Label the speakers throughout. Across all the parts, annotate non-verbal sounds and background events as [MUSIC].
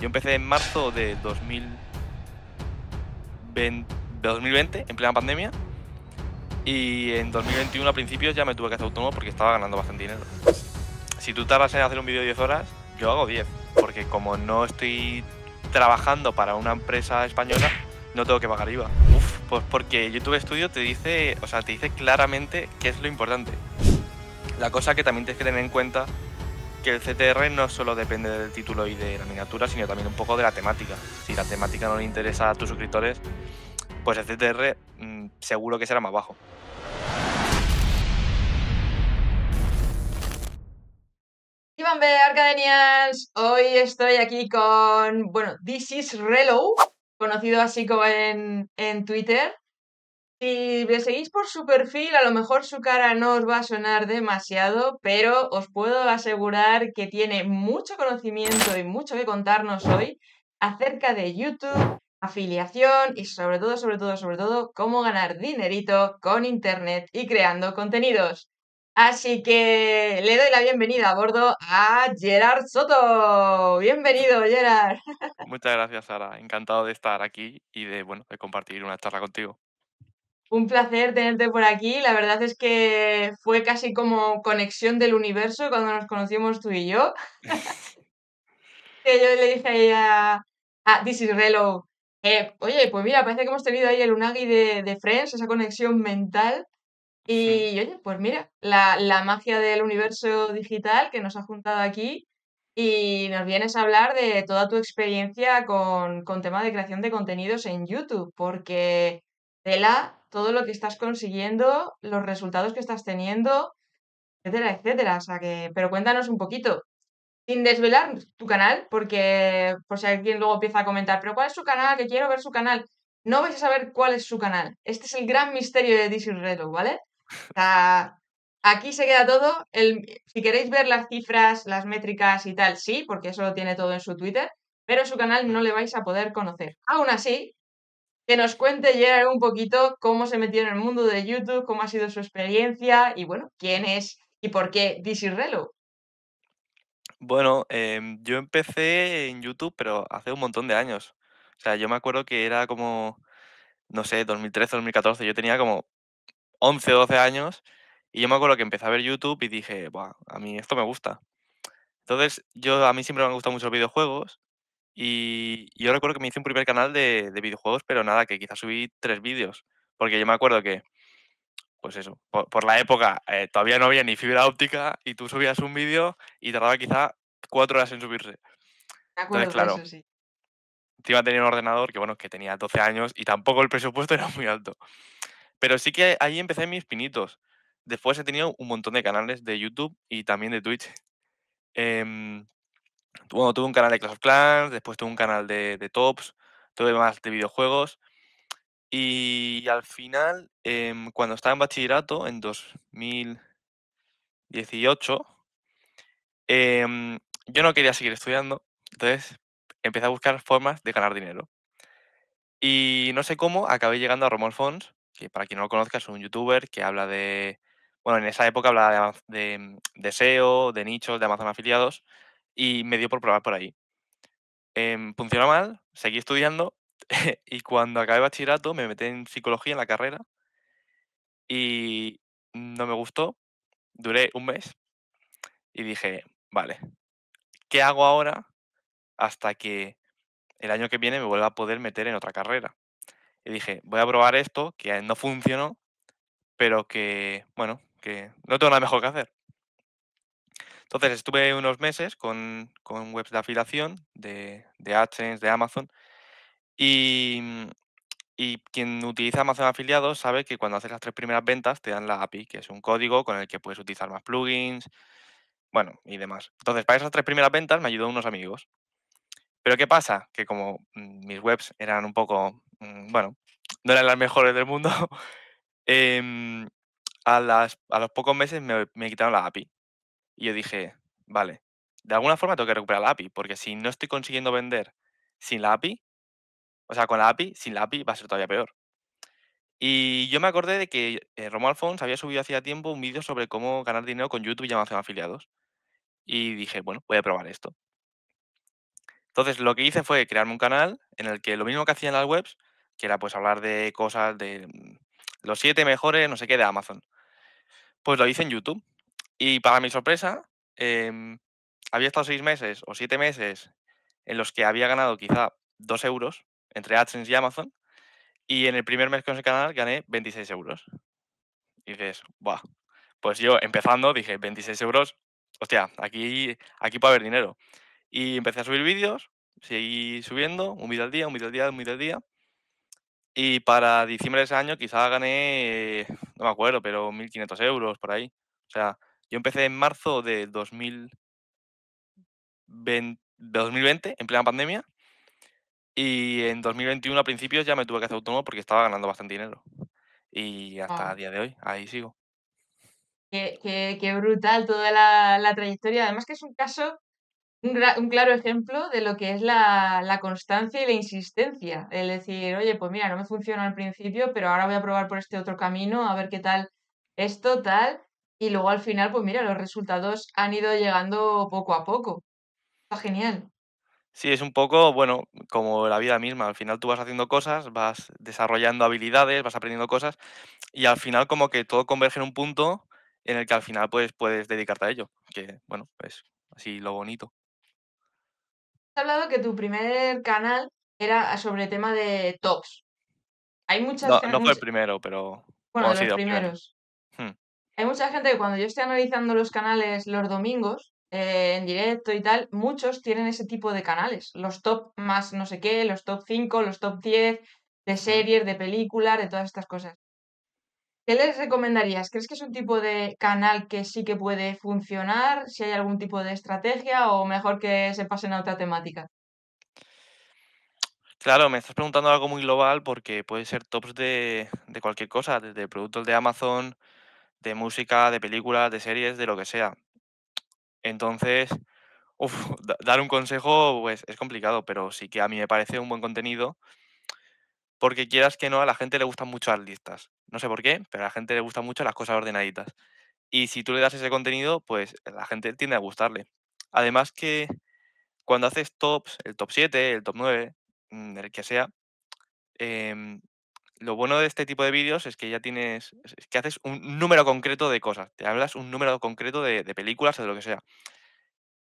Speaker 1: Yo empecé en marzo de 2020, en plena pandemia. Y en 2021 a principios ya me tuve que hacer autónomo porque estaba ganando bastante dinero. Si tú tardas en hacer un vídeo 10 horas, yo hago 10. Porque como no estoy trabajando para una empresa española, no tengo que pagar IVA. Uf, pues porque YouTube Studio te dice, o sea, te dice claramente qué es lo importante. La cosa que también tienes que tener en cuenta que el CTR no solo depende del título y de la miniatura, sino también un poco de la temática. Si la temática no le interesa a tus suscriptores, pues el CTR mm, seguro que será más bajo.
Speaker 2: Iván B, arcadenias. hoy estoy aquí con, bueno, This is Relo, conocido así como en, en Twitter, si le seguís por su perfil, a lo mejor su cara no os va a sonar demasiado, pero os puedo asegurar que tiene mucho conocimiento y mucho que contarnos hoy acerca de YouTube, afiliación y sobre todo, sobre todo, sobre todo, cómo ganar dinerito con Internet y creando contenidos. Así que le doy la bienvenida a bordo a Gerard Soto. Bienvenido, Gerard.
Speaker 1: Muchas gracias, Sara. Encantado de estar aquí y de, bueno, de compartir una charla contigo.
Speaker 2: Un placer tenerte por aquí. La verdad es que fue casi como conexión del universo cuando nos conocimos tú y yo. [LAUGHS] que yo le dije a ella, Relo. Eh, oye, pues mira, parece que hemos tenido ahí el Unagi de, de Friends, esa conexión mental. Y, oye, pues mira, la, magia del universo digital que nos ha juntado aquí y nos vienes a hablar de toda tu experiencia con, con tema de creación de contenidos en YouTube, porque tela todo lo que estás consiguiendo, los resultados que estás teniendo, etcétera, etcétera. O sea que, pero cuéntanos un poquito, sin desvelar tu canal, porque por si alguien luego empieza a comentar, pero ¿cuál es su canal? Que quiero ver su canal. No vais a saber cuál es su canal. Este es el gran misterio de This Reto, ¿vale? aquí se queda todo. El, si queréis ver las cifras, las métricas y tal, sí, porque eso lo tiene todo en su Twitter, pero su canal no le vais a poder conocer. Aún así, que nos cuente Gerard un poquito cómo se metió en el mundo de YouTube, cómo ha sido su experiencia y bueno, quién es y por qué DC Relo.
Speaker 1: Bueno, em, yo empecé en YouTube, pero hace un montón de años. O sea, yo me acuerdo que era como, no sé, 2013, 2014, yo tenía como 11, 12 años y yo me acuerdo que empecé a ver YouTube y dije, bueno, a mí esto me gusta. Entonces, yo a mí siempre me han gustado mucho los videojuegos y yo recuerdo que me hice un primer canal de, videojuegos, pero nada, que quizás subí tres vídeos. Porque yo me acuerdo que, pues eso, por, la época eh, todavía no había ni fibra óptica y tú subías un vídeo y tardaba quizá cuatro horas en subirse.
Speaker 2: De acuerdo, claro. Eso, sí.
Speaker 1: Encima tenía un ordenador que, bueno, que tenía 12 años y tampoco el presupuesto [LAUGHS] era muy alto. Pero sí que ahí empecé mis pinitos. Después he tenido un montón de canales de YouTube y también de Twitch. Em, bueno, tuve un canal de Clash of Clans, después tuve un canal de, de tops, tuve más de videojuegos. Y al final, em, cuando estaba en bachillerato, en 2018, em, yo no quería seguir estudiando, entonces empecé a buscar formas de ganar dinero. Y no sé cómo, acabé llegando a Romol Fons, que para quien no lo conozca es un youtuber que habla de, bueno, en esa época hablaba de, de, mm, de SEO, de nichos, de Amazon afiliados y me dio por probar por ahí. Em, funcionó mal, seguí estudiando [LAUGHS] y cuando acabé bachillerato me metí en psicología en la carrera y no me gustó, duré un mes y dije, vale, ¿qué hago ahora hasta que el año que viene me vuelva a poder meter en otra carrera? Y dije, voy a probar esto, que no funcionó, pero que, bueno, que no tengo nada mejor que hacer. Entonces estuve unos meses con, webs de afiliación de, de AdSense, de Amazon, mm, y, quien utiliza Amazon Afiliados sabe que cuando haces las tres primeras ventas te dan la API, que es un código con el que puedes utilizar más plugins, bueno, y demás. Entonces, para esas tres primeras ventas me ayudó unos amigos. Pero ¿qué pasa? Que como mm, mis webs eran un poco, mm, bueno, no eran las mejores del mundo, [LAUGHS] em, a, los pocos meses me, quitaron la API. Y yo dije, vale, de alguna forma tengo que recuperar la API, porque si no estoy consiguiendo vender sin la API, o sea, con la API, sin la API va a ser todavía peor. Y yo me acordé de que eh, Romuald Fons había subido hacía tiempo un vídeo sobre cómo ganar dinero con YouTube y Amazon afiliados. Y dije, bueno, voy a probar esto. Entonces, lo que hice fue crearme un canal en el que lo mismo que hacía en las webs, que era pues hablar de cosas de mm, los siete mejores, no sé qué, de Amazon. Pues lo hice en YouTube. Y para mi sorpresa, em, había estado seis meses o siete meses en los que había ganado quizá dos euros entre AdSense y Amazon. Y en el primer mes con ese canal gané 26 euros. Y dices, ¡buah! Pues yo empezando dije, 26 euros, hostia, aquí, aquí puede haber dinero. Y empecé a subir vídeos, seguí subiendo, un vídeo al día, un vídeo al día, un vídeo al día. Y para diciembre de ese año quizá gané, no me acuerdo, pero 1.500 euros por ahí. O sea, yo empecé en marzo de 2020, en plena pandemia, y en 2021 a principios ya me tuve que hacer autónomo porque estaba ganando bastante dinero. Y hasta ah. día de hoy, ahí sigo.
Speaker 2: Qué, brutal toda la, trayectoria. Además que es un caso, un, claro ejemplo de lo que es la, la, constancia y la insistencia. El decir, oye, pues mira, no me funciona al principio, pero ahora voy a probar por este otro camino, a ver qué tal esto, tal. Y luego al final, pues mira, los resultados han ido llegando poco a poco. Está genial.
Speaker 1: Sí, es un poco, bueno, como la vida misma. Al final tú vas haciendo cosas, vas desarrollando habilidades, vas aprendiendo cosas y al final como que todo converge en un punto en el que al final pues puedes dedicarte a ello. Que bueno, pues así lo bonito.
Speaker 2: Has hablado que tu primer canal era sobre tema de tops. Hay muchas... No, no fue el
Speaker 1: primero, pero... Bueno, de los primeros.
Speaker 2: Hay mucha gente que cuando yo estoy analizando los canales los domingos, eh, en directo y tal, muchos tienen ese tipo de canales. Los top más no sé qué, los top 5, los top 10 de series, de películas, de todas estas cosas. ¿Qué les recomendarías? ¿Crees que es un tipo de canal que sí que puede funcionar? ¿Si hay algún tipo de estrategia o mejor que se pasen a otra temática?
Speaker 1: Claro, me estás preguntando algo muy global porque puede ser tops de, de cualquier cosa, desde productos de Amazon, de música, de películas, de series, de lo que sea. Entonces, dar un consejo pues, es complicado, pero sí que a mí me parece un buen contenido porque quieras que no, a la gente le gustan mucho las listas. No sé por qué, pero a la gente le gustan mucho las cosas ordenaditas. Y si tú le das ese contenido, pues la gente tiende a gustarle. Además que cuando haces tops, el top 7, el top 9, mm, el que sea, em, lo bueno de este tipo de vídeos es que ya tienes, es que haces un número concreto de cosas, te hablas un número concreto de, películas o de lo que sea.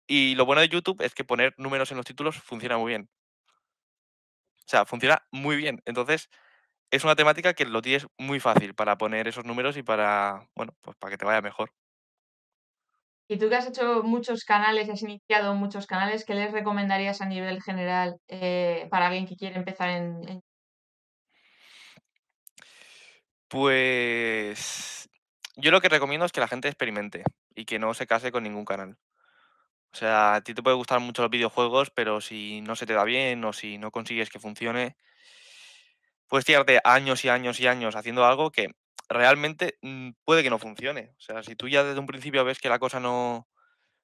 Speaker 1: Y lo bueno de YouTube es que poner números en los títulos funciona muy bien. O sea, funciona muy bien. Entonces, es una temática que lo tienes muy fácil para poner esos números y para, bueno, pues para que te vaya mejor.
Speaker 2: Y tú que has hecho muchos canales has iniciado muchos canales, ¿qué les recomendarías a nivel general eh, para alguien que quiere empezar en, en
Speaker 1: pues yo lo que recomiendo es que la gente experimente y que no se case con ningún canal. O sea, a ti te puede gustar mucho los videojuegos, pero si no se te da bien o si no consigues que funcione, puedes tirarte años y años y años haciendo algo que realmente mm, puede que no funcione. O sea, si tú ya desde un principio ves que la cosa no,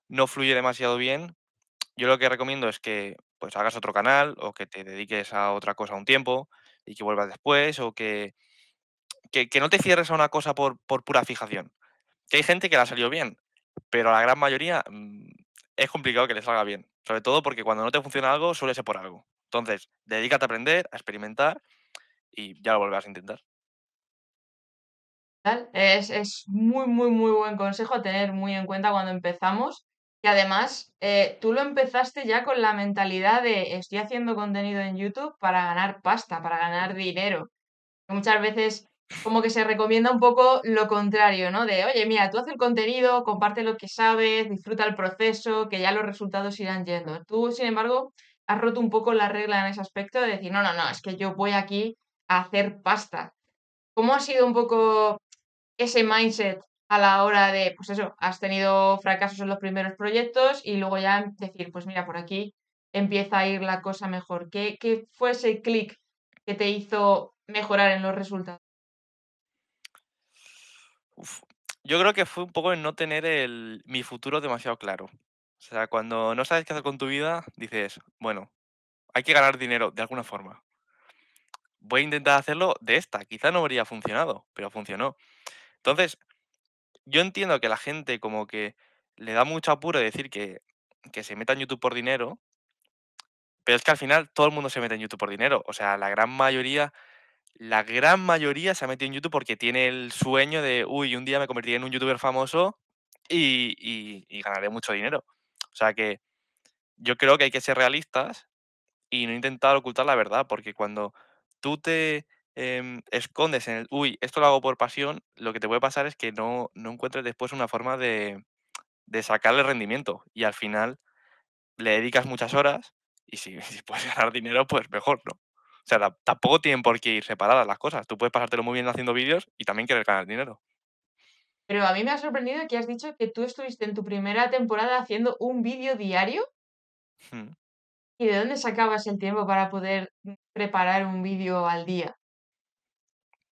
Speaker 1: no fluye demasiado bien, yo lo que recomiendo es que pues hagas otro canal o que te dediques a otra cosa un tiempo y que vuelvas después o que que, no te cierres a una cosa por, pura fijación. Que hay gente que la salió bien, pero a la gran mayoría mm, es complicado que le salga bien. Sobre todo porque cuando no te funciona algo, suele ser por algo. Entonces, dedícate a aprender, a experimentar y ya lo volverás a intentar.
Speaker 2: Es, es muy, muy, muy buen consejo a tener muy en cuenta cuando empezamos. Y además, eh, tú lo empezaste ya con la mentalidad de estoy haciendo contenido en YouTube para ganar pasta, para ganar dinero. Muchas veces como que se recomienda un poco lo contrario, ¿no? De, oye, mira, tú haz el contenido, comparte lo que sabes, disfruta el proceso, que ya los resultados irán yendo. Tú, sin embargo, has roto un poco la regla en ese aspecto de decir, no, no, no, es que yo voy aquí a hacer pasta. ¿Cómo ha sido un poco ese mindset a la hora de, pues eso, has tenido fracasos en los primeros proyectos y luego ya decir, pues mira, por aquí empieza a ir la cosa mejor? ¿Qué, qué fue ese clic que te hizo mejorar en los resultados?
Speaker 1: yo creo que fue un poco en no tener el, mi futuro demasiado claro. O sea, cuando no sabes qué hacer con tu vida, dices, bueno, hay que ganar dinero de alguna forma. Voy a intentar hacerlo de esta. Quizá no habría funcionado, pero funcionó. Entonces, yo entiendo que la gente como que le da mucho apuro decir que, que se meta en YouTube por dinero, pero es que al final todo el mundo se mete en YouTube por dinero. O sea, la gran mayoría la gran mayoría se ha metido en YouTube porque tiene el sueño de, uy, un día me convertiré en un youtuber famoso y, ganaré mucho dinero. O sea que yo creo que hay que ser realistas y no intentar ocultar la verdad, porque cuando tú te em, escondes en el, uy, esto lo hago por pasión, lo que te puede pasar es que no, encuentres después una forma de, de sacarle rendimiento y al final le dedicas muchas horas y si [LAUGHS] puedes ganar dinero, pues mejor, ¿no? O sea, tampoco tienen por qué ir separadas las cosas. Tú puedes pasártelo muy bien haciendo vídeos y también querer ganar dinero.
Speaker 2: Pero a mí me ha sorprendido que has dicho que tú estuviste en tu primera temporada haciendo un vídeo diario. ¿Y de dónde sacabas el tiempo para poder preparar un vídeo al día?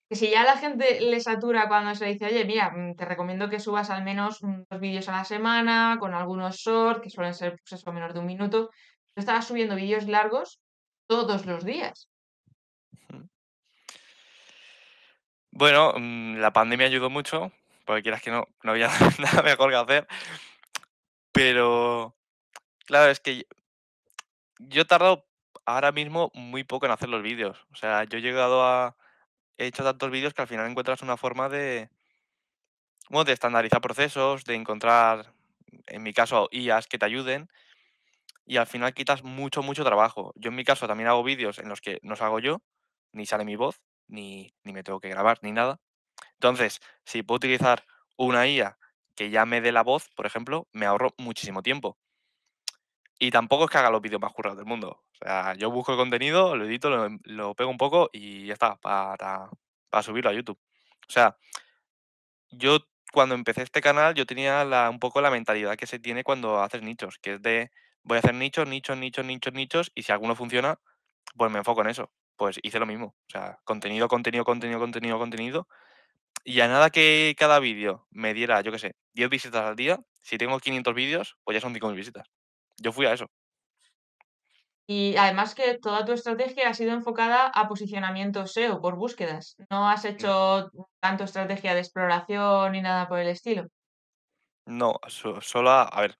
Speaker 2: Que si ya la gente le satura cuando se dice, oye, mira, mm, te recomiendo que subas al menos dos vídeos a la semana, con algunos short, que suelen ser pues menos de un minuto. Tú estaba subiendo vídeos largos todos los días.
Speaker 1: Bueno, mm, la pandemia ayudó mucho, porque quieras que no, no había [LAUGHS] nada mejor que hacer. Pero, claro, es que yo he tardado ahora mismo muy poco en hacer los vídeos. O sea, yo he llegado a... He hecho tantos vídeos que al final encuentras una forma de... Bueno, de estandarizar procesos, de encontrar, en mi caso, IAs que te ayuden. Y al final quitas mucho, mucho trabajo. Yo en mi caso también hago vídeos en los que nos hago yo ni sale mi voz, ni, me tengo que grabar, ni nada. Entonces, si puedo utilizar una IA que ya me dé la voz, por ejemplo, me ahorro muchísimo tiempo. Y tampoco es que haga los vídeos más currados del mundo. O sea, yo busco el contenido, lo edito, lo, pego un poco y ya está, para, subirlo a YouTube. O sea, yo cuando empecé este canal, yo tenía un poco la mentalidad que se tiene cuando haces nichos, que es de voy a hacer nichos, nichos, nichos, nichos, nichos, y si alguno funciona, pues me enfoco en eso pues hice lo mismo. O sea, contenido, contenido, contenido, contenido, contenido. Y a nada que cada vídeo me diera, yo qué sé, 10 visitas al día, si tengo 500 vídeos, pues ya son 5.000 visitas. Yo fui a eso.
Speaker 2: Y además que toda tu estrategia ha sido enfocada a posicionamiento SEO por búsquedas. No has mm. hecho tanto estrategia de exploración ni nada por el estilo.
Speaker 1: No, solo a, a ver.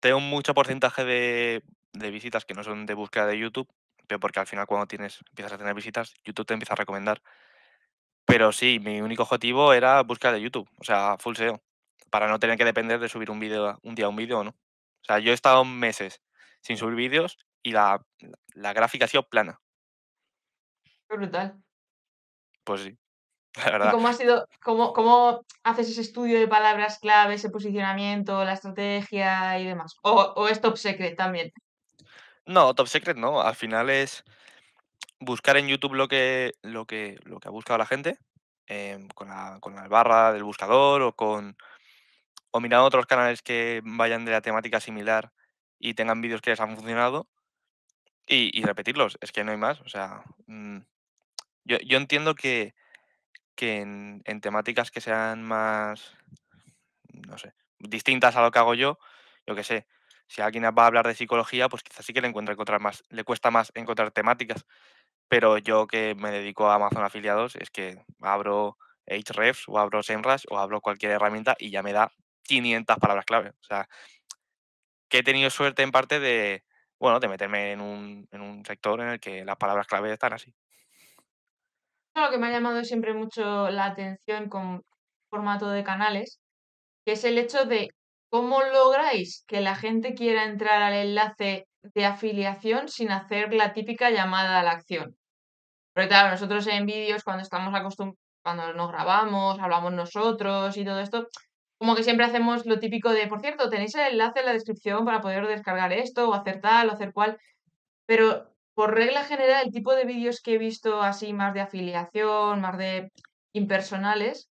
Speaker 1: Tengo un mucho porcentaje de, visitas que no son de búsqueda de YouTube, porque al final cuando tienes, empiezas a tener visitas, YouTube te empieza a recomendar. Pero sí, mi único objetivo era búsqueda de YouTube, o sea, full SEO, para no tener que depender de subir un vídeo un día un vídeo o no. O sea, yo he estado meses sin subir vídeos y la, la gráfica ha sido plana. brutal. Pues sí. [LAUGHS] La verdad. cómo, ha
Speaker 2: sido, cómo, cómo, haces ese estudio de palabras clave, ese posicionamiento, la estrategia y demás? ¿O, o es top secret también?
Speaker 1: No, top secret no. Al final es buscar en YouTube lo que, lo que, lo que ha buscado la gente, em, con, la, con la barra del buscador o con o mirando otros canales que vayan de la temática similar y tengan vídeos que les han funcionado y, repetirlos. Es que no hay más. O sea, mm, yo, yo, entiendo que, en, temáticas que sean más, no sé, distintas a lo que hago yo, yo qué sé, si alguien va a hablar de psicología, pues quizás sí que le encuentra encontrar más, le cuesta más encontrar temáticas. Pero yo que me dedico a Amazon afiliados, es que abro hrefs o abro SEMrush o abro cualquier herramienta y ya me da 500 palabras clave. O sea, que he tenido suerte en parte de, bueno, de meterme en un, en un sector en el que las palabras clave están así.
Speaker 2: Lo que me ha llamado siempre mucho la atención con formato de canales, que es el hecho de ¿Cómo lográis que la gente quiera entrar al enlace de afiliación sin hacer la típica llamada a la acción? Porque claro, nosotros en vídeos cuando estamos acostumbrados, cuando nos grabamos, hablamos nosotros y todo esto, como que siempre hacemos lo típico de, por cierto, tenéis el enlace en la descripción para poder descargar esto o hacer tal o hacer cual. Pero por regla general, el tipo de vídeos que he visto así más de afiliación, más de impersonales,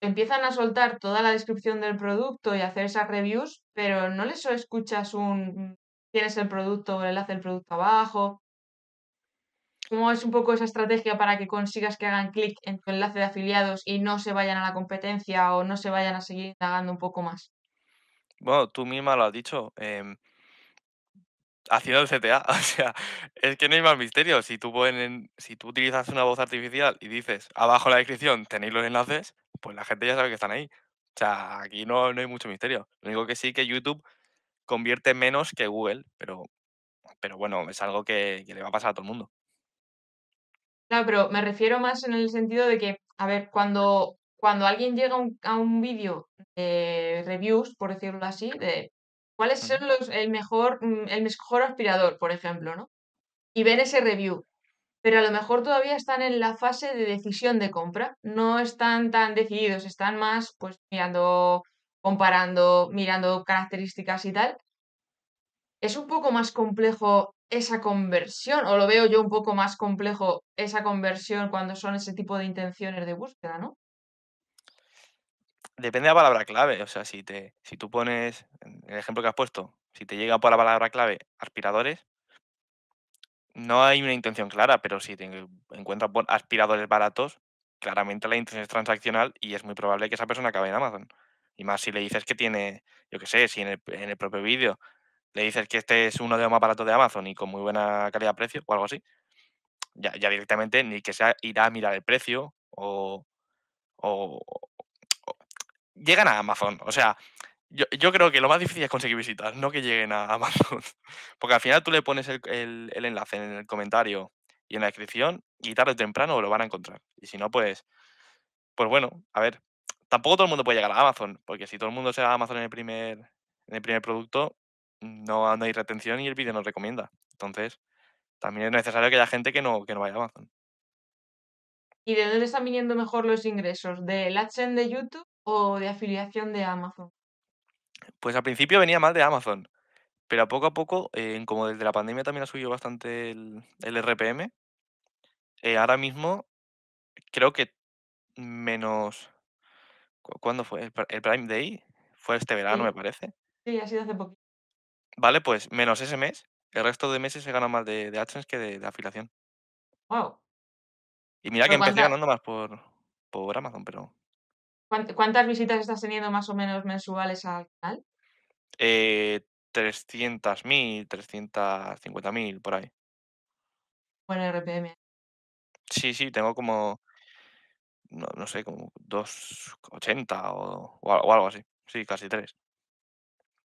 Speaker 2: empiezan a soltar toda la descripción del producto y hacer esas reviews, pero no les escuchas un mm, tienes el producto o el enlace del producto abajo. ¿Cómo es un poco esa estrategia para que consigas que hagan clic en tu enlace de afiliados y no se vayan a la competencia o no se vayan a seguir indagando un poco más?
Speaker 1: Bueno, tú misma lo has dicho. Em, haciendo el CTA, [LAUGHS] o sea, es que no hay más misterio. Si tú, ponen, si tú utilizas una voz artificial y dices abajo la descripción tenéis los enlaces, pues la gente ya sabe que están ahí. O sea, aquí no, no hay mucho misterio. Lo único que sí que YouTube convierte menos que Google, pero, pero bueno, es algo que, le va a pasar a todo el mundo.
Speaker 2: Claro, pero me refiero más en el sentido de que, a ver, cuando, cuando alguien llega a un vídeo de reviews, por decirlo así, de cuál es el, mejor, mm, el mejor aspirador, por ejemplo, ¿no? Y ven ese review pero a lo mejor todavía están en la fase de decisión de compra, no están tan decididos, están más pues mirando, comparando, mirando características y tal. Es un poco más complejo esa conversión, o lo veo yo un poco más complejo esa conversión cuando son ese tipo de intenciones de búsqueda, ¿no?
Speaker 1: Depende de la palabra clave, o sea, si, te, si tú pones, el ejemplo que has puesto, si te llega por la palabra clave aspiradores, no hay una intención clara, pero si te encuentras aspiradores baratos, claramente la intención es transaccional y es muy probable que esa persona acabe en Amazon. Y más si le dices que tiene, yo qué sé, si en el, propio vídeo le dices que este es uno de los más baratos de Amazon y con muy buena calidad-precio o algo así, ya, directamente ni que sea irá a mirar el precio o, llegan a Amazon. O sea, yo, yo, creo que lo más difícil es conseguir visitas, no que lleguen a Amazon. [LAUGHS] Porque al final tú le pones el, enlace en el comentario y en la descripción y tarde o temprano lo van a encontrar. Y si no, pues, pues bueno, a ver, tampoco todo el mundo puede llegar a Amazon, porque si todo el mundo se va a Amazon en el primer, en el primer producto, no, hay retención y el vídeo no recomienda. Entonces, también es necesario que haya gente que no, que no vaya a Amazon.
Speaker 2: ¿Y de dónde están viniendo mejor los ingresos? ¿Del AdSense de YouTube o de afiliación de Amazon?
Speaker 1: Pues al principio venía mal de Amazon, pero poco a poco, eh, como desde la pandemia también ha subido bastante el, RPM, eh, ahora mismo creo que menos... ¿Cuándo fue? ¿El, Prime Day? Fue este verano, me parece.
Speaker 2: sí, ha sido hace poco.
Speaker 1: Vale, pues menos ese mes, el resto de meses se gana más de, de AdSense que de, afiliación. Wow. Y mira que empecé ganando más por, por Amazon, pero...
Speaker 2: ¿Cuántas visitas estás teniendo más o menos mensuales al canal?
Speaker 1: 300.000, 350.000 por ahí.
Speaker 2: Bueno, RPM.
Speaker 1: Sí, sí, tengo como, no, sé, como 280 o, o algo así. Sí, casi tres.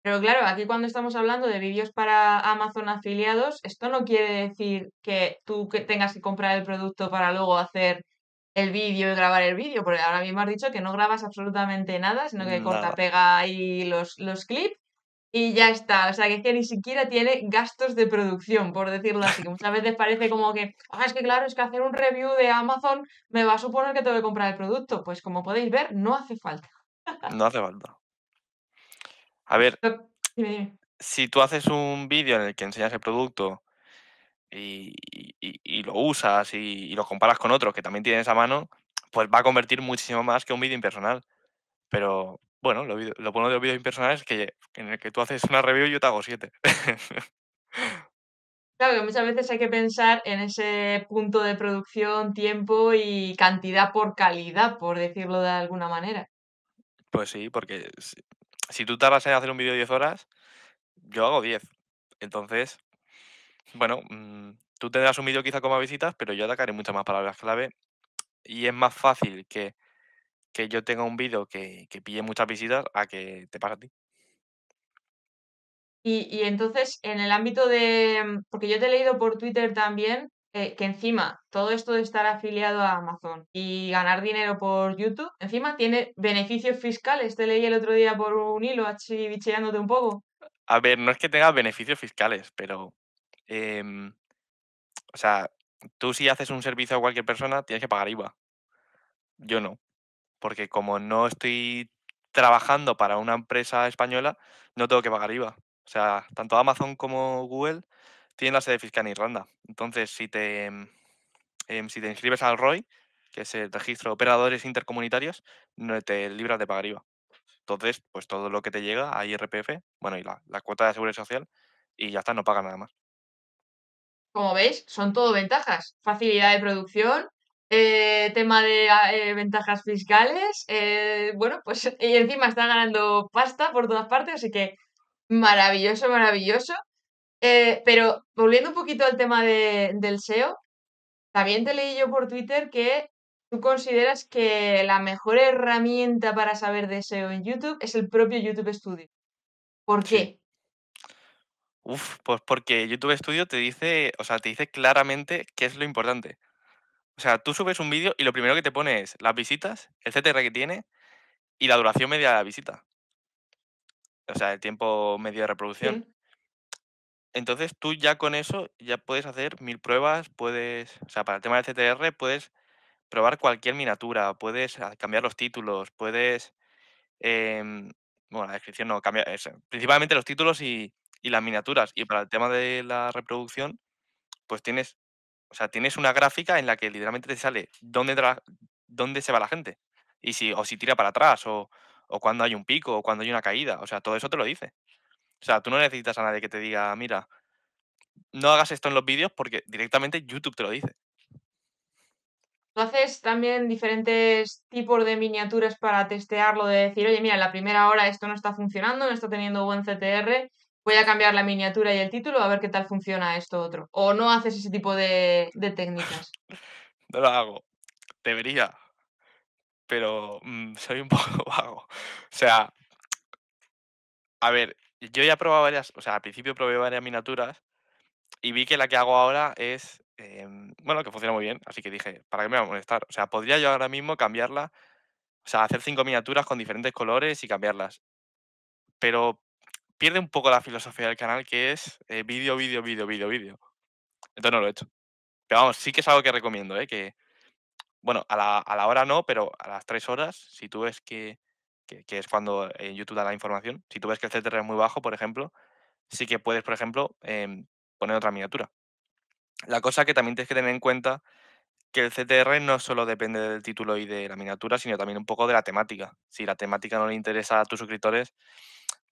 Speaker 2: Pero claro, aquí cuando estamos hablando de vídeos para Amazon afiliados, esto no quiere decir que tú que tengas que comprar el producto para luego hacer el vídeo y grabar el vídeo, porque ahora mismo has dicho que no grabas absolutamente nada, sino que corta, pega ahí los, los clips y ya está. O sea, que es que ni siquiera tiene gastos de producción, por decirlo así. Que muchas veces parece como que, ah, es que claro, es que hacer un review de Amazon me va a suponer que tengo que comprar el producto. Pues como podéis ver, no hace falta.
Speaker 1: no hace falta. A ver, si tú haces un vídeo en el que enseñas el producto y, lo usas y, lo comparas con otros que también tienen esa mano, pues va a convertir muchísimo más que un vídeo impersonal. Pero bueno, lo, bueno de los vídeos impersonales es que en el que tú haces una review yo te hago siete. [LAUGHS]
Speaker 2: Claro, que muchas veces hay que pensar en ese punto de producción, tiempo y cantidad por calidad, por decirlo de alguna manera.
Speaker 1: Pues sí, porque si, si tú tardas en hacer un vídeo 10 horas, yo hago 10. Entonces, bueno, mm, tú tendrás un vídeo quizá como visitas, pero yo atacaré muchas más palabras clave y es más fácil que, que yo tenga un vídeo que, pille muchas visitas a que te pase a ti.
Speaker 2: Y, entonces, en el ámbito de. Mm, porque yo te he leído por Twitter también eh, que encima todo esto de estar afiliado a Amazon y ganar dinero por YouTube, encima tiene beneficios fiscales. Te leí el otro día por un hilo, así bicheándote un poco.
Speaker 1: A ver, no es que tengas beneficios fiscales, pero Em, o sea, tú si haces un servicio a cualquier persona, tienes que pagar IVA. Yo no. Porque como no estoy trabajando para una empresa española, no tengo que pagar IVA. O sea, tanto Amazon como Google tienen la sede fiscal en Irlanda. Entonces, si te, em, em, si te inscribes al ROI, que es el registro de operadores intercomunitarios, no te libras de pagar IVA. Entonces, pues todo lo que te llega a IRPF, bueno, y la, cuota de seguridad social, y ya está, no paga nada más
Speaker 2: como veis, son todo ventajas. Facilidad de producción, eh, tema de ah, eh, ventajas fiscales, eh, bueno, pues [LAUGHS] y encima está ganando pasta por todas partes, así que maravilloso, maravilloso. pero volviendo un poquito al tema del SEO, también te leí yo por Twitter que tú consideras que la mejor herramienta para saber de SEO en YouTube es el propio YouTube Studio. ¿Por qué?
Speaker 1: Uf, pues porque YouTube Studio te dice, o sea, te dice claramente qué es lo importante. O sea, tú subes un vídeo y lo primero que te pone es las visitas, el CTR que tiene y la duración media de la visita. O sea, el tiempo medio de reproducción. Entonces tú ya con eso ya puedes hacer mil pruebas, puedes, o sea, para el tema del CTR puedes probar cualquier miniatura, puedes ah, cambiar los títulos, puedes, em, bueno, la descripción no, es principalmente los títulos y, y las miniaturas. Y para el tema de la reproducción, pues tienes, o sea, tienes una gráfica en la que literalmente te sale dónde, dónde se va la gente. Y si, o si tira para atrás, o, cuando hay un pico, o cuando hay una caída. O sea, todo eso te lo dice. O sea, tú no necesitas a nadie que te diga, mira, no hagas esto en los vídeos porque directamente YouTube te lo dice.
Speaker 2: Tú haces también diferentes tipos de miniaturas para testearlo? De decir, oye, mira, en la primera hora esto no está funcionando, no está teniendo buen CTR, voy a cambiar la miniatura y el título a ver qué tal funciona esto otro. O no haces ese tipo de, técnicas.
Speaker 1: [LAUGHS] no lo hago. Debería. Pero mm, soy un [LAUGHS] poco vago. O sea, a ver, yo ya he probado varias, o sea, al principio probé varias miniaturas y vi que la que hago ahora es, em, bueno, que funciona muy bien, así que dije, ¿para qué me va a molestar? O sea, podría yo ahora mismo cambiarla, o sea, hacer cinco miniaturas con diferentes colores y cambiarlas. Pero pierde un poco la filosofía del canal, que es vídeo, vídeo, vídeo, vídeo, vídeo. Entonces no lo he hecho. Pero vamos, sí que es algo que recomiendo, ¿eh? Que, bueno, a la, hora no, pero a las tres horas, si tú ves que, que, es cuando YouTube da la información, si tú ves que el CTR es muy bajo, por ejemplo, sí que puedes, por ejemplo, poner otra miniatura. La cosa que también tienes que tener en cuenta que el CTR no solo depende del título y de la miniatura, sino también un poco de la temática. Si la temática no le interesa a tus suscriptores,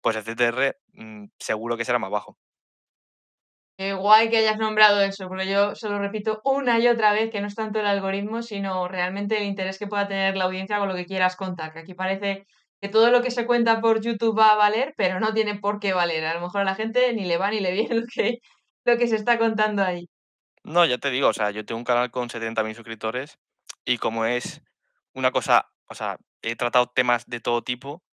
Speaker 1: pues el CTR mm, seguro que será más bajo.
Speaker 2: Qué guay que hayas nombrado eso, pero yo solo lo repito una y otra vez que no es tanto el algoritmo, sino realmente el interés que pueda tener la audiencia con lo que quieras contar. Que aquí parece que todo lo que se cuenta por YouTube va a valer, pero no tiene por qué valer. A lo mejor a la gente ni le va ni le viene [LAUGHS] lo que, lo que se está contando ahí.
Speaker 1: No, ya te digo, o sea, yo tengo un canal con 70.000 suscriptores y como es una cosa, o sea, he tratado temas de todo tipo,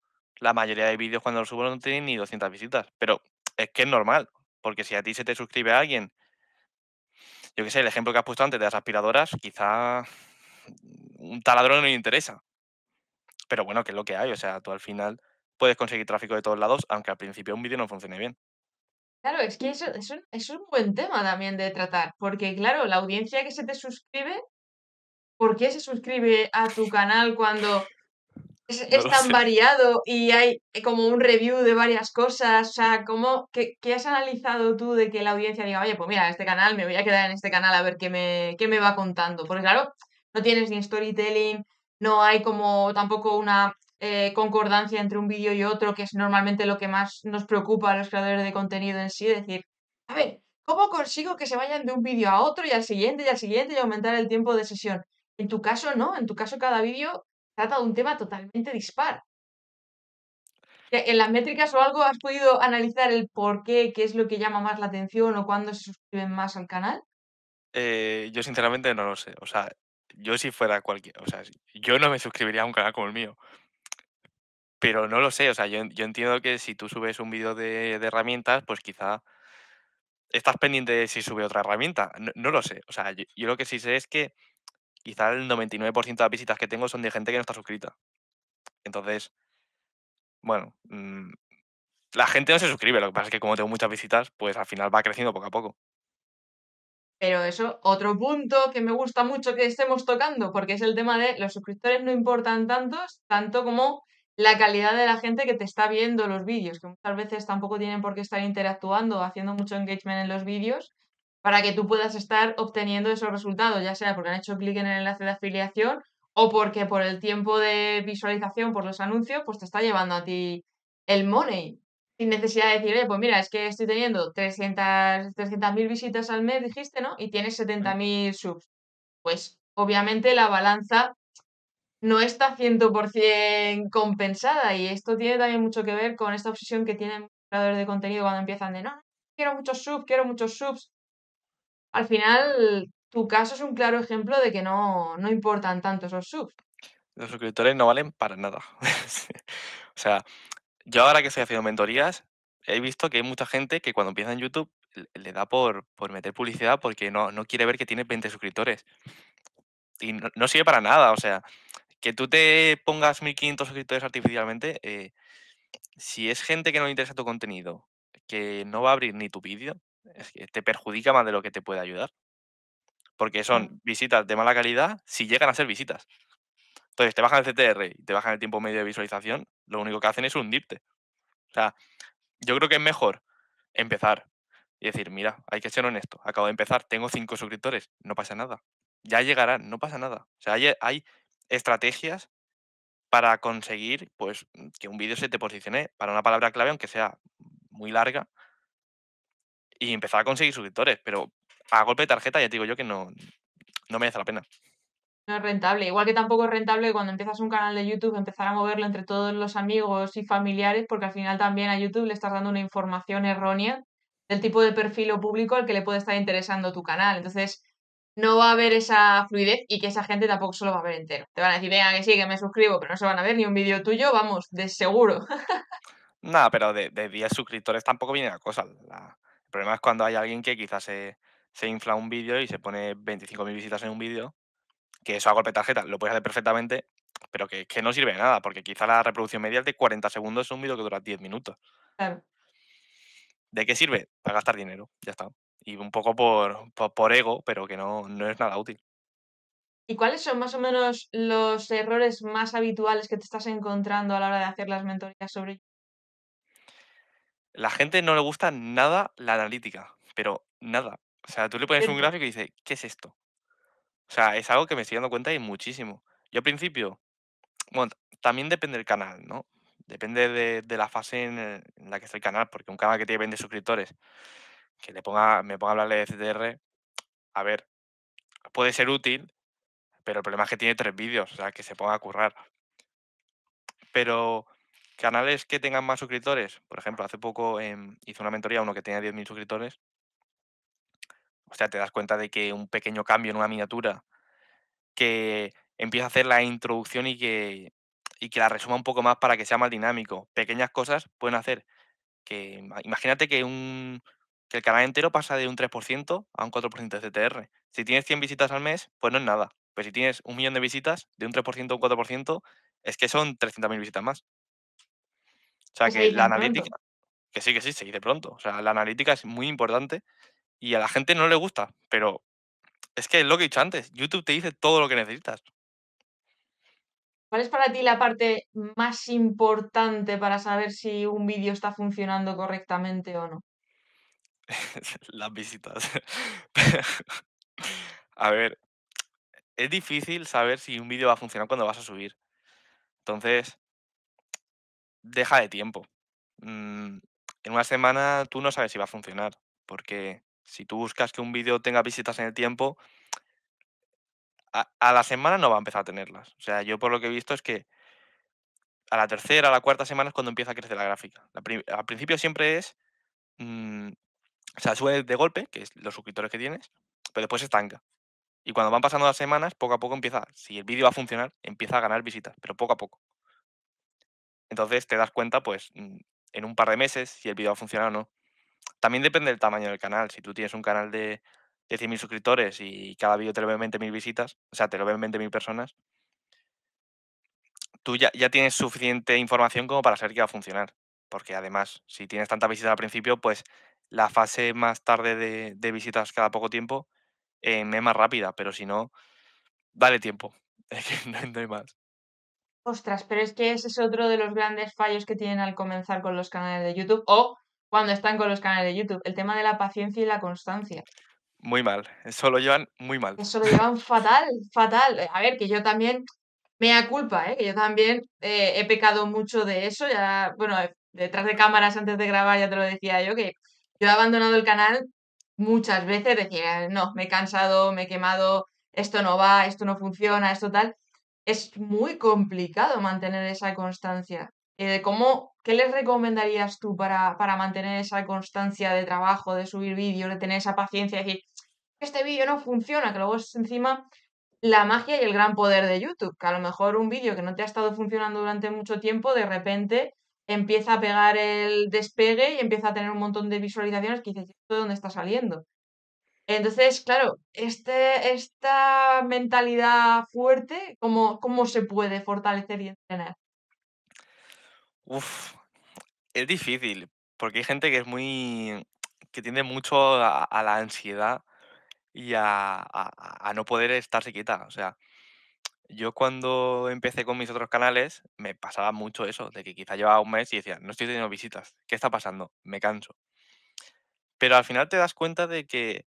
Speaker 1: la mayoría de vídeos cuando los subo no tienen ni 200 visitas. Pero es que es normal, porque si a ti se te suscribe alguien, yo qué sé, el ejemplo que has puesto antes de las aspiradoras, quizá un taladrón no le interesa. Pero bueno, que es lo que hay, o sea, tú al final puedes conseguir tráfico de todos lados, aunque al principio un vídeo no funcione bien.
Speaker 2: Claro, es que es un buen tema también de tratar, porque claro, la audiencia que se te suscribe, ¿por qué se suscribe a tu canal cuando es, tan variado y hay eh, como un review de varias cosas. O sea, ¿cómo, qué, has analizado tú de que la audiencia diga, oye, pues mira, este canal, me voy a quedar en este canal a ver qué me, me va contando? Porque claro, no tienes ni storytelling, no hay como tampoco una eh, concordancia entre un vídeo y otro, que es normalmente lo que más nos preocupa a los creadores de contenido en sí, decir, a ver, ¿cómo consigo que se vayan de un vídeo a otro y al siguiente y al siguiente y aumentar el tiempo de sesión? En tu caso, no, en tu caso cada vídeo trata de un tema totalmente dispar. En las métricas o algo has podido analizar el por qué, qué es lo que llama más la atención o cuándo se suscriben más al canal.
Speaker 1: Eh, yo sinceramente no lo sé. O sea, yo si fuera cualquier, o sea, yo no me suscribiría a un canal como el mío. Pero no lo sé, o sea, yo, yo entiendo que si tú subes un vídeo de, herramientas, pues quizá estás pendiente de si sube otra herramienta. No, lo sé, o sea, yo lo que sí sé es que quizá el 99% de las visitas que tengo son de gente que no está suscrita. Entonces, bueno, mm, la gente no se suscribe, lo que pasa es que como tengo muchas visitas, pues al final va creciendo poco a poco.
Speaker 2: Pero eso, otro punto que me gusta mucho que estemos tocando, porque es el tema de los suscriptores no importan tantos, tanto como la calidad de la gente que te está viendo los vídeos, que muchas veces tampoco tienen por qué estar interactuando, o haciendo mucho engagement en los vídeos, para que tú puedas estar obteniendo esos resultados, ya sea porque han hecho clic en el enlace de afiliación o porque por el tiempo de visualización por los anuncios, pues te está llevando a ti el money. Sin necesidad de decir, oye, pues mira, es que estoy teniendo 300.000 visitas al mes, dijiste, ¿no? Y tienes 70.000 subs. Pues obviamente la balanza no está 100% compensada y esto tiene también mucho que ver con esta obsesión que tienen creadores de contenido cuando empiezan de, no, quiero muchos subs, quiero muchos subs, al final tu caso es un claro ejemplo de que no, importan tanto esos subs.
Speaker 1: Los suscriptores no valen para nada. [LAUGHS] o sea, yo ahora que estoy haciendo mentorías, he visto que hay mucha gente que cuando empieza en YouTube le da por, meter publicidad porque no, quiere ver que tiene 20 suscriptores. Y no, sirve para nada. O sea, que tú te pongas 1.500 suscriptores artificialmente, eh, si es gente que no le interesa tu contenido, que no va a abrir ni tu vídeo, es que te perjudica más de lo que te puede ayudar. Porque son visitas de mala calidad si llegan a ser visitas. Entonces te bajan el CTR y te bajan el tiempo medio de visualización, lo único que hacen es hundirte. O sea, yo creo que es mejor empezar y decir, mira, hay que ser honesto, acabo de empezar, tengo cinco suscriptores, no pasa nada. Ya llegarán, no pasa nada. O sea, hay, eh, hay estrategias para conseguir pues, que un vídeo se te posicione para una palabra clave, aunque sea muy larga, y empezar a conseguir suscriptores, pero a golpe de tarjeta ya te digo yo que no, no merece la pena.
Speaker 2: No es rentable, igual que tampoco es rentable cuando empiezas un canal de YouTube empezar a moverlo entre todos los amigos y familiares, porque al final también a YouTube le estás dando una información errónea del tipo de perfil o público al que le puede estar interesando tu canal. Entonces, no va a haber esa fluidez y que esa gente tampoco se lo va a ver entero. Te van a decir, venga, que sí, que me suscribo, pero no se van a ver ni un vídeo tuyo, vamos, de seguro.
Speaker 1: Nada, pero de, de 10 suscriptores tampoco viene la cosa. La, el problema es cuando hay alguien que quizás se, infla un vídeo y se pone 25.000 visitas en un vídeo, que eso a golpe tarjeta lo puedes hacer perfectamente, pero que, no sirve de nada, porque quizá la reproducción media es de 40 segundos, es un vídeo que dura 10 minutos. Claro. ¿De qué sirve? Para gastar dinero, ya está. Y un poco por, ego, pero que no, no es nada útil.
Speaker 2: ¿Y cuáles son más o menos los errores más habituales que te estás encontrando a la hora de hacer las mentorías sobre
Speaker 1: la gente no le gusta nada la analítica, pero nada. O sea, tú le pones un gráfico y dices, ¿qué es esto? O sea, es algo que me estoy dando cuenta y muchísimo. Yo al principio, bueno, también depende del canal, ¿no? Depende de, la fase en, eh, la que está el canal, porque un canal que tiene 20 suscriptores, que le ponga, me ponga a hablarle de CTR, a ver, puede ser útil, pero el problema es que tiene tres vídeos, o sea, que se ponga a currar. Pero Canales que tengan más suscriptores, por ejemplo, hace poco em, hice una mentoría a uno que tenía 10.000 suscriptores. O sea, te das cuenta de que un pequeño cambio en una miniatura que empieza a hacer la introducción y que, que la resuma un poco más para que sea más dinámico. Pequeñas cosas pueden hacer que, imagínate que, un, que el canal entero pasa de un 3% a un 4% de CTR. Si tienes 100 visitas al mes, pues no es nada. Pero si tienes un millón de visitas, de un 3% a un 4%, es que son 300.000 visitas más. O sea, que la analítica. Que sí, que sí, se dice pronto. O sea, la analítica es muy importante y a la gente no le gusta, pero es que es lo que he dicho antes, YouTube te dice todo lo que necesitas.
Speaker 2: ¿Cuál es para ti la parte más importante para saber si un vídeo está funcionando correctamente o no?
Speaker 1: [LAUGHS] Las visitas. [LAUGHS] a ver, es difícil saber si un vídeo va a funcionar cuando vas a subir. Entonces, deja de tiempo. Mm, en una semana tú no sabes si va a funcionar, porque si tú buscas que un vídeo tenga visitas en el tiempo, a, la semana no va a empezar a tenerlas. O sea, yo por lo que he visto es que a la tercera, a la cuarta semana es cuando empieza a crecer la gráfica. al principio siempre es, mm, o sea, sube de golpe, que es los suscriptores que tienes, pero después estanca. Y cuando van pasando las semanas, poco a poco empieza, si el vídeo va a funcionar, empieza a ganar visitas, pero poco a poco. Entonces te das cuenta, pues, mm, en un par de meses si el vídeo ha funcionado o no. También depende del tamaño del canal. Si tú tienes un canal de, 100.000 suscriptores y cada vídeo te lo ven 20.000 visitas, o sea, te lo ven 20.000 personas, tú ya, tienes suficiente información como para saber que va a funcionar. Porque además, si tienes tanta visita al principio, pues la fase más tarde de, visitas cada poco tiempo eh, es más rápida, pero si no, dale tiempo. [LAUGHS] Es que no hay más.
Speaker 2: Ostras, pero es que ese es otro de los grandes fallos que tienen al comenzar con los canales de YouTube o cuando están con los canales de YouTube, el tema de la paciencia y la constancia.
Speaker 1: Muy mal, eso lo llevan muy mal. Eso
Speaker 2: lo llevan fatal, fatal. A ver, que yo también, me da culpa, ¿eh? que yo también eh, he pecado mucho de eso. Ya, bueno, detrás de cámaras antes de grabar ya te lo decía yo, que yo he abandonado el canal muchas veces, decía, no, me he cansado, me he quemado, esto no va, esto no funciona, esto tal es muy complicado mantener esa constancia. Eh, ¿cómo, ¿Qué les recomendarías tú para, mantener esa constancia de trabajo, de subir vídeos, de tener esa paciencia de decir, este vídeo no funciona, que luego es encima la magia y el gran poder de YouTube, que a lo mejor un vídeo que no te ha estado funcionando durante mucho tiempo, de repente empieza a pegar el despegue y empieza a tener un montón de visualizaciones que dices, de dónde está saliendo? Entonces, claro, este, esta mentalidad fuerte, ¿cómo, ¿cómo se puede fortalecer y entrenar?
Speaker 1: Uf, es difícil, porque hay gente que es muy, que tiende mucho a, la ansiedad y a, a no poder estarse quieta. O sea, yo cuando empecé con mis otros canales me pasaba mucho eso, de que quizá llevaba un mes y decía, no estoy teniendo visitas, ¿qué está pasando? Me canso. Pero al final te das cuenta de que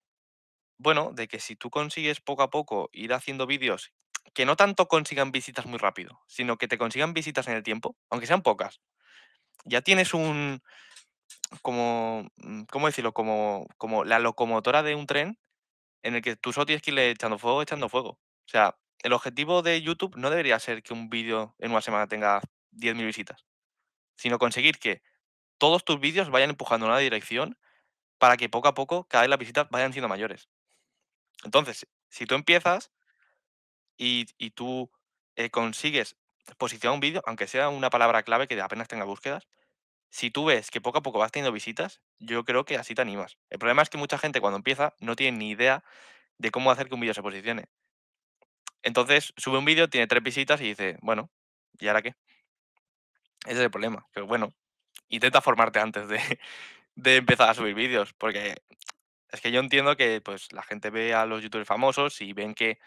Speaker 1: bueno, de que si tú consigues poco a poco ir haciendo vídeos que no tanto consigan visitas muy rápido, sino que te consigan visitas en el tiempo, aunque sean pocas, ya tienes un, como, mm, ¿cómo decirlo? Como, como la locomotora de un tren en el que tú solo tienes que irle echando fuego, echando fuego. O sea, el objetivo de YouTube no debería ser que un vídeo en una semana tenga 10.000 visitas, sino conseguir que todos tus vídeos vayan empujando en una dirección para que poco a poco cada vez las visitas vayan siendo mayores. Entonces, si tú empiezas y, tú eh, consigues posicionar un vídeo, aunque sea una palabra clave que apenas tenga búsquedas, si tú ves que poco a poco vas teniendo visitas, yo creo que así te animas. El problema es que mucha gente cuando empieza no tiene ni idea de cómo hacer que un vídeo se posicione. Entonces sube un vídeo, tiene tres visitas y dice, bueno, ¿y ahora qué? Ese es el problema. Pero bueno, intenta formarte antes de, [LAUGHS] de empezar a subir vídeos, porque es que yo entiendo que pues, la gente ve a los youtubers famosos y ven que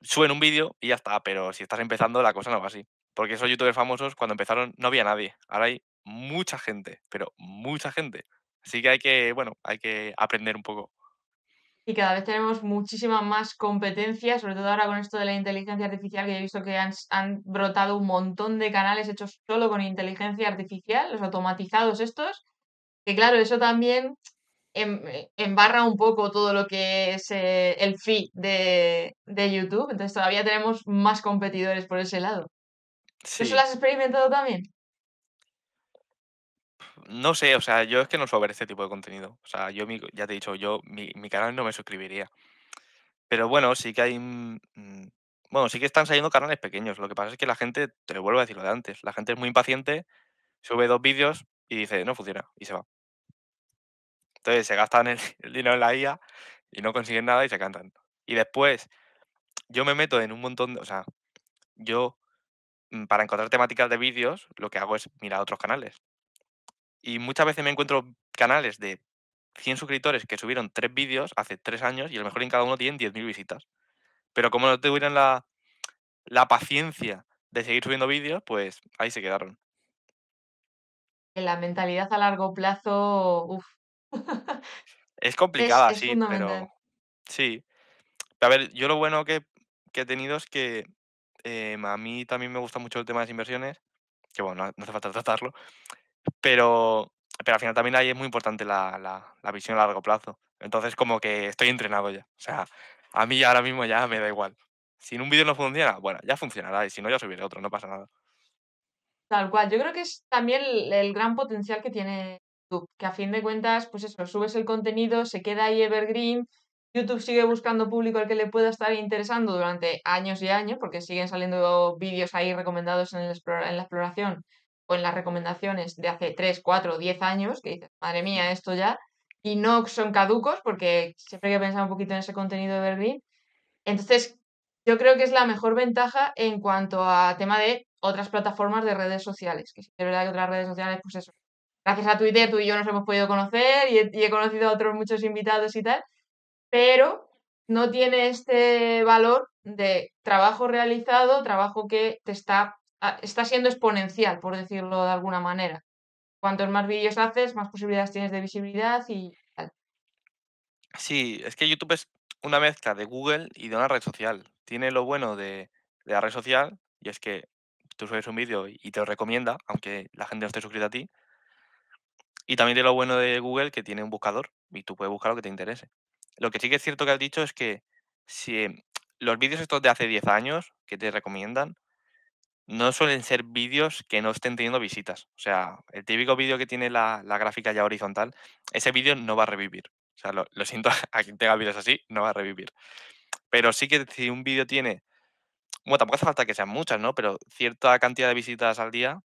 Speaker 1: suben un vídeo y ya está, pero si estás empezando la cosa no va así. Porque esos youtubers famosos cuando empezaron no había nadie. Ahora hay mucha gente, pero mucha gente. Así que hay que, bueno, hay que aprender un poco.
Speaker 2: Y cada vez tenemos muchísima más competencia, sobre todo ahora con esto de la inteligencia artificial, que he visto que han brotado un montón de canales hechos solo con inteligencia artificial, los automatizados estos, que claro, eso también Em, eh, embarra un poco todo lo que es eh, el feed de, YouTube. Entonces todavía tenemos más competidores por ese lado. ¿Eso lo has experimentado también?
Speaker 1: No sé, o sea, yo es que no suelo ver este tipo de contenido. O sea, yo ya te he dicho, yo mi, mi, canal no me suscribiría. Pero bueno, sí que hay. Mm, mm, bueno, sí que están saliendo canales pequeños. Lo que pasa es que la gente, te vuelvo a decir lo de antes, la gente es muy impaciente, sube dos vídeos y dice, no funciona, y se va. Entonces se gastan el, [LAUGHS] dinero en la IA y no consiguen nada y se cantan. Y después yo me meto en un montón de, o sea, yo mm, para encontrar temáticas de vídeos lo que hago es mirar otros canales. Y muchas veces me encuentro canales de 100 suscriptores que subieron tres vídeos hace tres años y a lo mejor en cada uno tienen 10.000 visitas. Pero como no tuvieron la, paciencia de seguir subiendo vídeos, pues ahí se quedaron.
Speaker 2: La mentalidad a largo plazo, uff,
Speaker 1: es complicada, sí, pero. Sí. A ver, yo lo bueno que, he tenido es que em, a mí también me gusta mucho el tema de las inversiones, que bueno, no hace falta [LAUGHS] tratarlo, pero, pero al final también ahí es muy importante la, visión a largo plazo. Entonces, como que estoy entrenado ya. O sea, a mí ahora mismo ya me da igual. Si en un vídeo no funciona, bueno, ya funcionará y si no, ya subiré otro, no pasa nada.
Speaker 2: Tal cual, yo creo que es también el gran potencial que tiene que a fin de cuentas, pues eso, subes el contenido, se queda ahí evergreen, YouTube sigue buscando público al que le pueda estar interesando durante años y años, porque siguen saliendo vídeos ahí recomendados en, la exploración o en las recomendaciones de hace 3, 4, 10 años, que dices, madre mía, esto ya, y no son caducos, porque siempre hay que pensar un poquito en ese contenido evergreen. Entonces, yo creo que es la mejor ventaja en cuanto a tema de otras plataformas de redes sociales, que si es verdad que otras redes sociales, pues eso, gracias a Twitter tú y yo nos hemos podido conocer y he, conocido a otros muchos invitados y tal, pero no tiene este valor de trabajo realizado, trabajo que te está, ah, está siendo exponencial, por decirlo de alguna manera. Cuantos más vídeos haces, más posibilidades tienes de visibilidad y tal.
Speaker 1: Sí, es que YouTube es una mezcla de Google y de una red social. Tiene lo bueno de, de la red social y es que tú subes un vídeo y te lo recomienda, aunque la gente no esté suscrita a ti, y también de lo bueno de Google que tiene un buscador y tú puedes buscar lo que te interese. Lo que sí que es cierto que has dicho es que si em, los vídeos estos de hace 10 años que te recomiendan no suelen ser vídeos que no estén teniendo visitas. O sea, el típico vídeo que tiene la, gráfica ya horizontal, ese vídeo no va a revivir. O sea, lo, lo siento, [LAUGHS] a quien tenga vídeos así, no va a revivir. Pero sí que si un vídeo tiene, bueno, tampoco hace falta que sean muchas, ¿no? Pero cierta cantidad de visitas al día,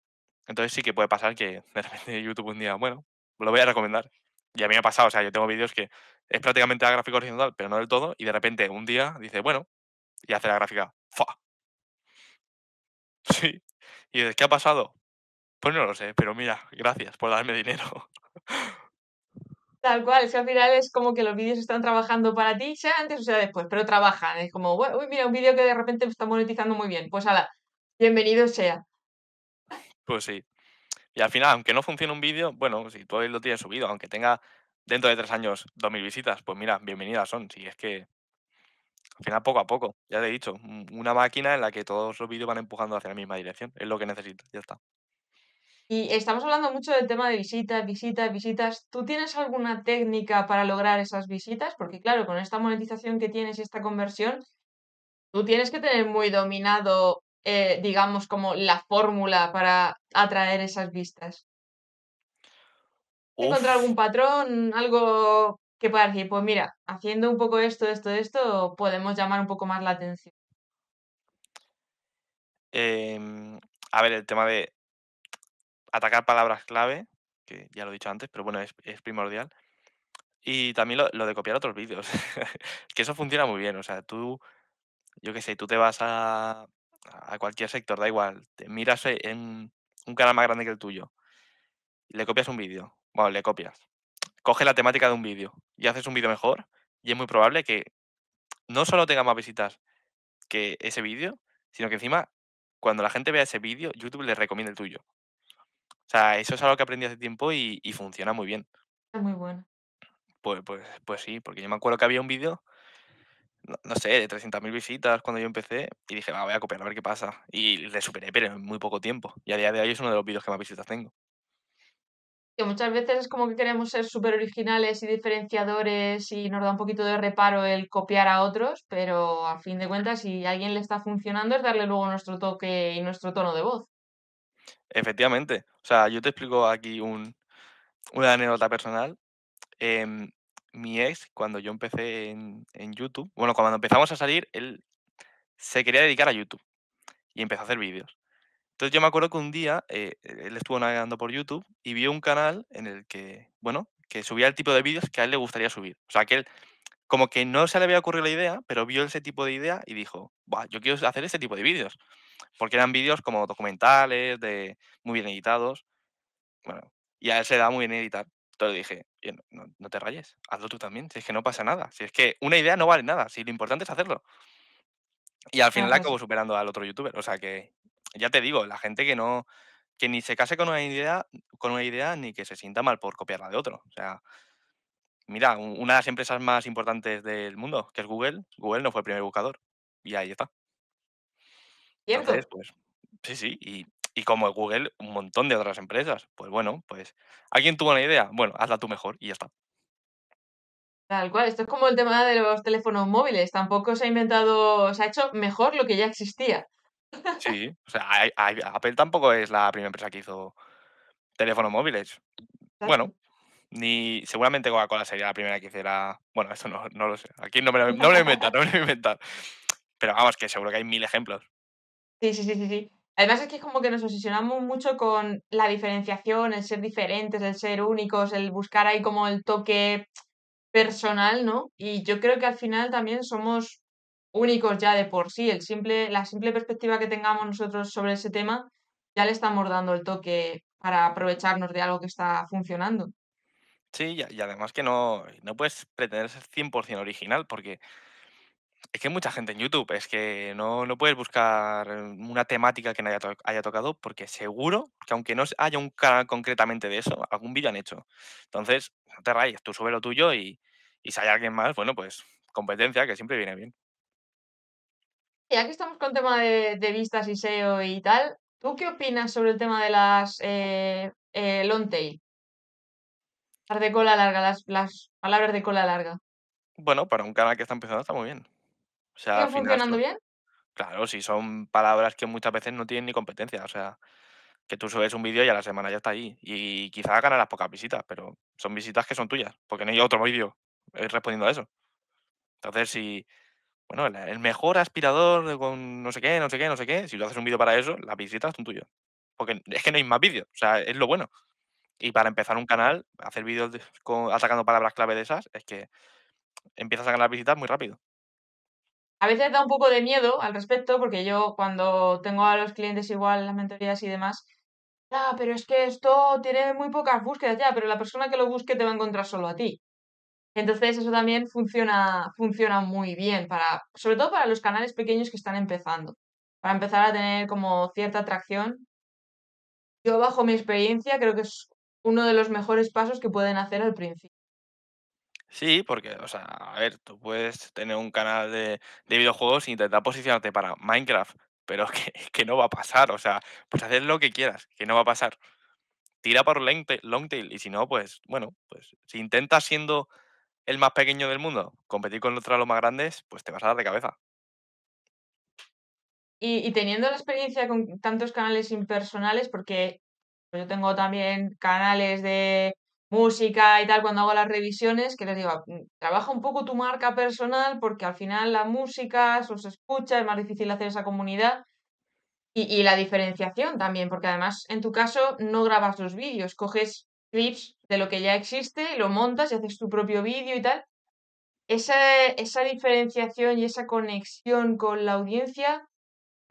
Speaker 1: entonces sí que puede pasar que de repente [LAUGHS] YouTube un día, bueno, lo voy a recomendar. Y a mí me ha pasado, o sea, yo tengo vídeos que es prácticamente la gráfica horizontal, pero no del todo, y de repente un día dice, bueno, y hace la gráfica, fa. [LAUGHS] Sí. Y dices, ¿qué ha pasado? Pues no lo sé, pero mira, gracias por darme dinero.
Speaker 2: [LAUGHS] Tal cual, si al final es como que los vídeos están trabajando para ti, sea antes o sea después, pero trabajan. Es como, uy, mira, un vídeo que de repente está monetizando muy bien. Pues ala, bienvenido sea.
Speaker 1: Pues sí. Y al final, aunque no funcione un vídeo, bueno, si tú lo tienes subido, aunque tenga dentro de tres años 2.000 visitas, pues mira, bienvenidas son. Si es que al final poco a poco, ya te he dicho, una máquina en la que todos los vídeos van empujando hacia la misma dirección, es lo que necesitas, ya está.
Speaker 2: Y estamos hablando mucho del tema de visitas, visitas, visitas. ¿Tú tienes alguna técnica para lograr esas visitas? Porque claro, con esta monetización que tienes y esta conversión, tú tienes que tener muy dominado eh, digamos, como la fórmula para atraer esas vistas? ¿Encontrar algún patrón? ¿Algo que pueda decir? Pues mira, haciendo un poco esto, esto, esto, podemos llamar un poco más la atención.
Speaker 1: Em, a ver, el tema de atacar palabras clave, que ya lo he dicho antes, pero bueno, es, primordial. Y también lo, lo, de copiar otros vídeos, [LAUGHS] que eso funciona muy bien. O sea, tú, yo qué sé, tú te vas a, a cualquier sector, da igual, te miras e, en un canal más grande que el tuyo y le copias un vídeo, bueno, le copias, coge la temática de un vídeo y haces un vídeo mejor y es muy probable que no solo tenga más visitas que ese vídeo, sino que encima cuando la gente vea ese vídeo, YouTube le recomienda el tuyo. O sea, eso es algo que aprendí hace tiempo y, funciona muy bien. muy bueno. Pues, pues, pues sí, porque yo me acuerdo que había un vídeo no, sé, de 300.000 visitas cuando yo empecé y dije, va, voy a copiar a ver qué pasa. Y le superé, pero en muy poco tiempo. Y a día de hoy es uno de los vídeos que más visitas tengo.
Speaker 2: Que muchas veces es como que queremos ser súper originales y diferenciadores y nos da un poquito de reparo el copiar a otros, pero a fin de cuentas, si a alguien le está funcionando, es darle luego nuestro toque y nuestro tono de voz.
Speaker 1: Efectivamente. O sea, yo te explico aquí un, una anécdota personal. Em, mi ex, cuando yo empecé en, YouTube, bueno, cuando empezamos a salir, él se quería dedicar a YouTube y empezó a hacer vídeos. Entonces yo me acuerdo que un día eh, e-, él estuvo navegando por YouTube y vio un canal en el que, bueno, que subía el tipo de vídeos que a él le gustaría subir. O sea, que él como que no se le había ocurrido la idea, pero vio ese tipo de idea y dijo, yo quiero hacer ese tipo de vídeos. Porque eran vídeos como documentales, de muy bien editados. Bueno, y a él se le da muy bien editar. Entonces dije, no, te rayes, hazlo tú también, si es que no pasa nada, si es que una idea no vale nada, si lo importante es hacerlo. Y al final acabo superando al otro youtuber, o sea que ya te digo, la gente que no, que ni se case con una idea, con una idea ni que se sienta mal por copiarla de otro. O sea, mira, una de las empresas más importantes del mundo, que es Google, Google no fue el primer buscador. Y ahí está. ¿Cierto? Entonces, pues, sí, sí, y y como Google, un montón de otras empresas. Pues bueno, pues alguien tuvo una idea. Bueno, hazla tú mejor y ya está.
Speaker 2: Tal cual, esto es como el tema de los teléfonos móviles, tampoco se ha inventado, se ha hecho mejor lo que ya existía.
Speaker 1: Sí, [LAUGHS] o sea, Apple tampoco es la primera empresa que hizo teléfonos móviles. Bueno, ni seguramente Coca-Cola sería la primera que hiciera, bueno, esto no, lo sé, aquí no me lo, no no me lo [LAUGHS] inventar. Pero vamos, que seguro que hay mil ejemplos.
Speaker 2: Sí, sí, sí, sí, sí. Además es que es como que nos obsesionamos mucho con la diferenciación, el ser diferentes, el ser únicos, el buscar ahí como el toque personal, ¿no? Y yo creo que al final también somos únicos ya de por sí. El simple, la simple perspectiva que tengamos nosotros sobre ese tema ya le estamos dando el toque para aprovecharnos de algo que está funcionando.
Speaker 1: Sí, y, además que no, no puedes pretender ser 100% original, porque es que hay mucha gente en YouTube, es que no, puedes buscar mm, una temática que no haya, tocado, porque seguro que aunque no haya un canal concretamente de eso, algún vídeo han hecho. Entonces, no te rayes, tú sube lo tuyo y, si hay alguien más, bueno, pues competencia, que siempre viene bien.
Speaker 2: Y aquí estamos con tema de, vistas y SEO y tal, ¿tú qué opinas sobre el tema de las eh, eh long tail? de cola larga, las palabras de cola larga.
Speaker 1: Bueno, para un canal que está empezando está muy bien. ¿Está funcionando bien? Claro, si son palabras que muchas veces no tienen ni competencia, o sea, que tú subes un vídeo y a la semana ya está ahí. Y quizás ganarás pocas visitas, pero son visitas que son tuyas, porque no hay otro vídeo eh, respondiendo a eso. Entonces, si, bueno, el mejor aspirador con no sé qué, no sé qué, no sé qué, si tú haces un vídeo para eso, las visitas son tuyas. Porque es que no hay más vídeos, o sea, es lo bueno. Y para empezar un canal, hacer vídeos atacando palabras clave de esas, es que empiezas a ganar visitas muy rápido.
Speaker 2: A veces da un poco de miedo al respecto, porque yo cuando tengo a los clientes igual las mentorías y demás, ah, pero es que esto tiene muy pocas búsquedas ya, pero la persona que lo busque te va a encontrar solo a ti. Entonces eso también funciona, funciona muy bien, para, sobre todo para los canales pequeños que están empezando, para empezar a tener como cierta atracción. Yo bajo mi experiencia creo que es uno de los mejores pasos que pueden hacer al principio.
Speaker 1: Sí, porque, o sea, a ver, tú puedes tener un canal de, videojuegos e intentar posicionarte para Minecraft, [LAUGHS] pero que, que no va a pasar, o sea, pues haces lo que quieras, que no va a pasar. Tira por long y si no, pues, bueno, pues si intentas siendo el más pequeño del mundo, competir con otros los más grandes, pues te vas a dar de cabeza.
Speaker 2: y teniendo la experiencia con tantos canales impersonales, porque yo tengo también canales de música y tal cuando hago las revisiones, que les digo, mm, trabaja un poco tu marca personal porque al final la música os se escucha, es más difícil hacer esa comunidad. Y, la diferenciación también, porque además en tu caso no grabas los vídeos, coges clips de lo que ya existe, lo montas y haces tu propio vídeo y tal. Esa, esa diferenciación y esa conexión con la audiencia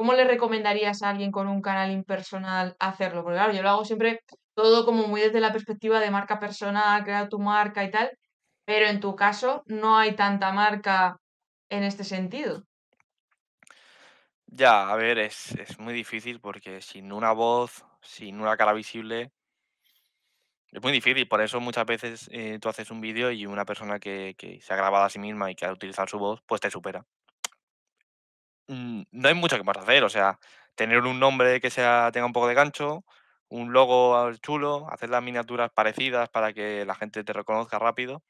Speaker 2: ¿Cómo le recomendarías a alguien con un canal impersonal hacerlo? Porque claro, yo lo hago siempre todo como muy desde la perspectiva de marca personal, crear tu marca y tal, pero en tu caso no hay tanta marca en este sentido.
Speaker 1: Ya, a ver, es, muy difícil porque sin una voz, sin una cara visible, es muy difícil. Por eso muchas veces eh, tú haces un vídeo y una persona que, se ha grabado a sí misma y que ha utilizado su voz, pues te supera. Mm, no hay mucho que más hacer. O sea, tener un nombre que sea, tenga un poco de gancho, un logo chulo, hacer las miniaturas parecidas para que la gente te reconozca rápido.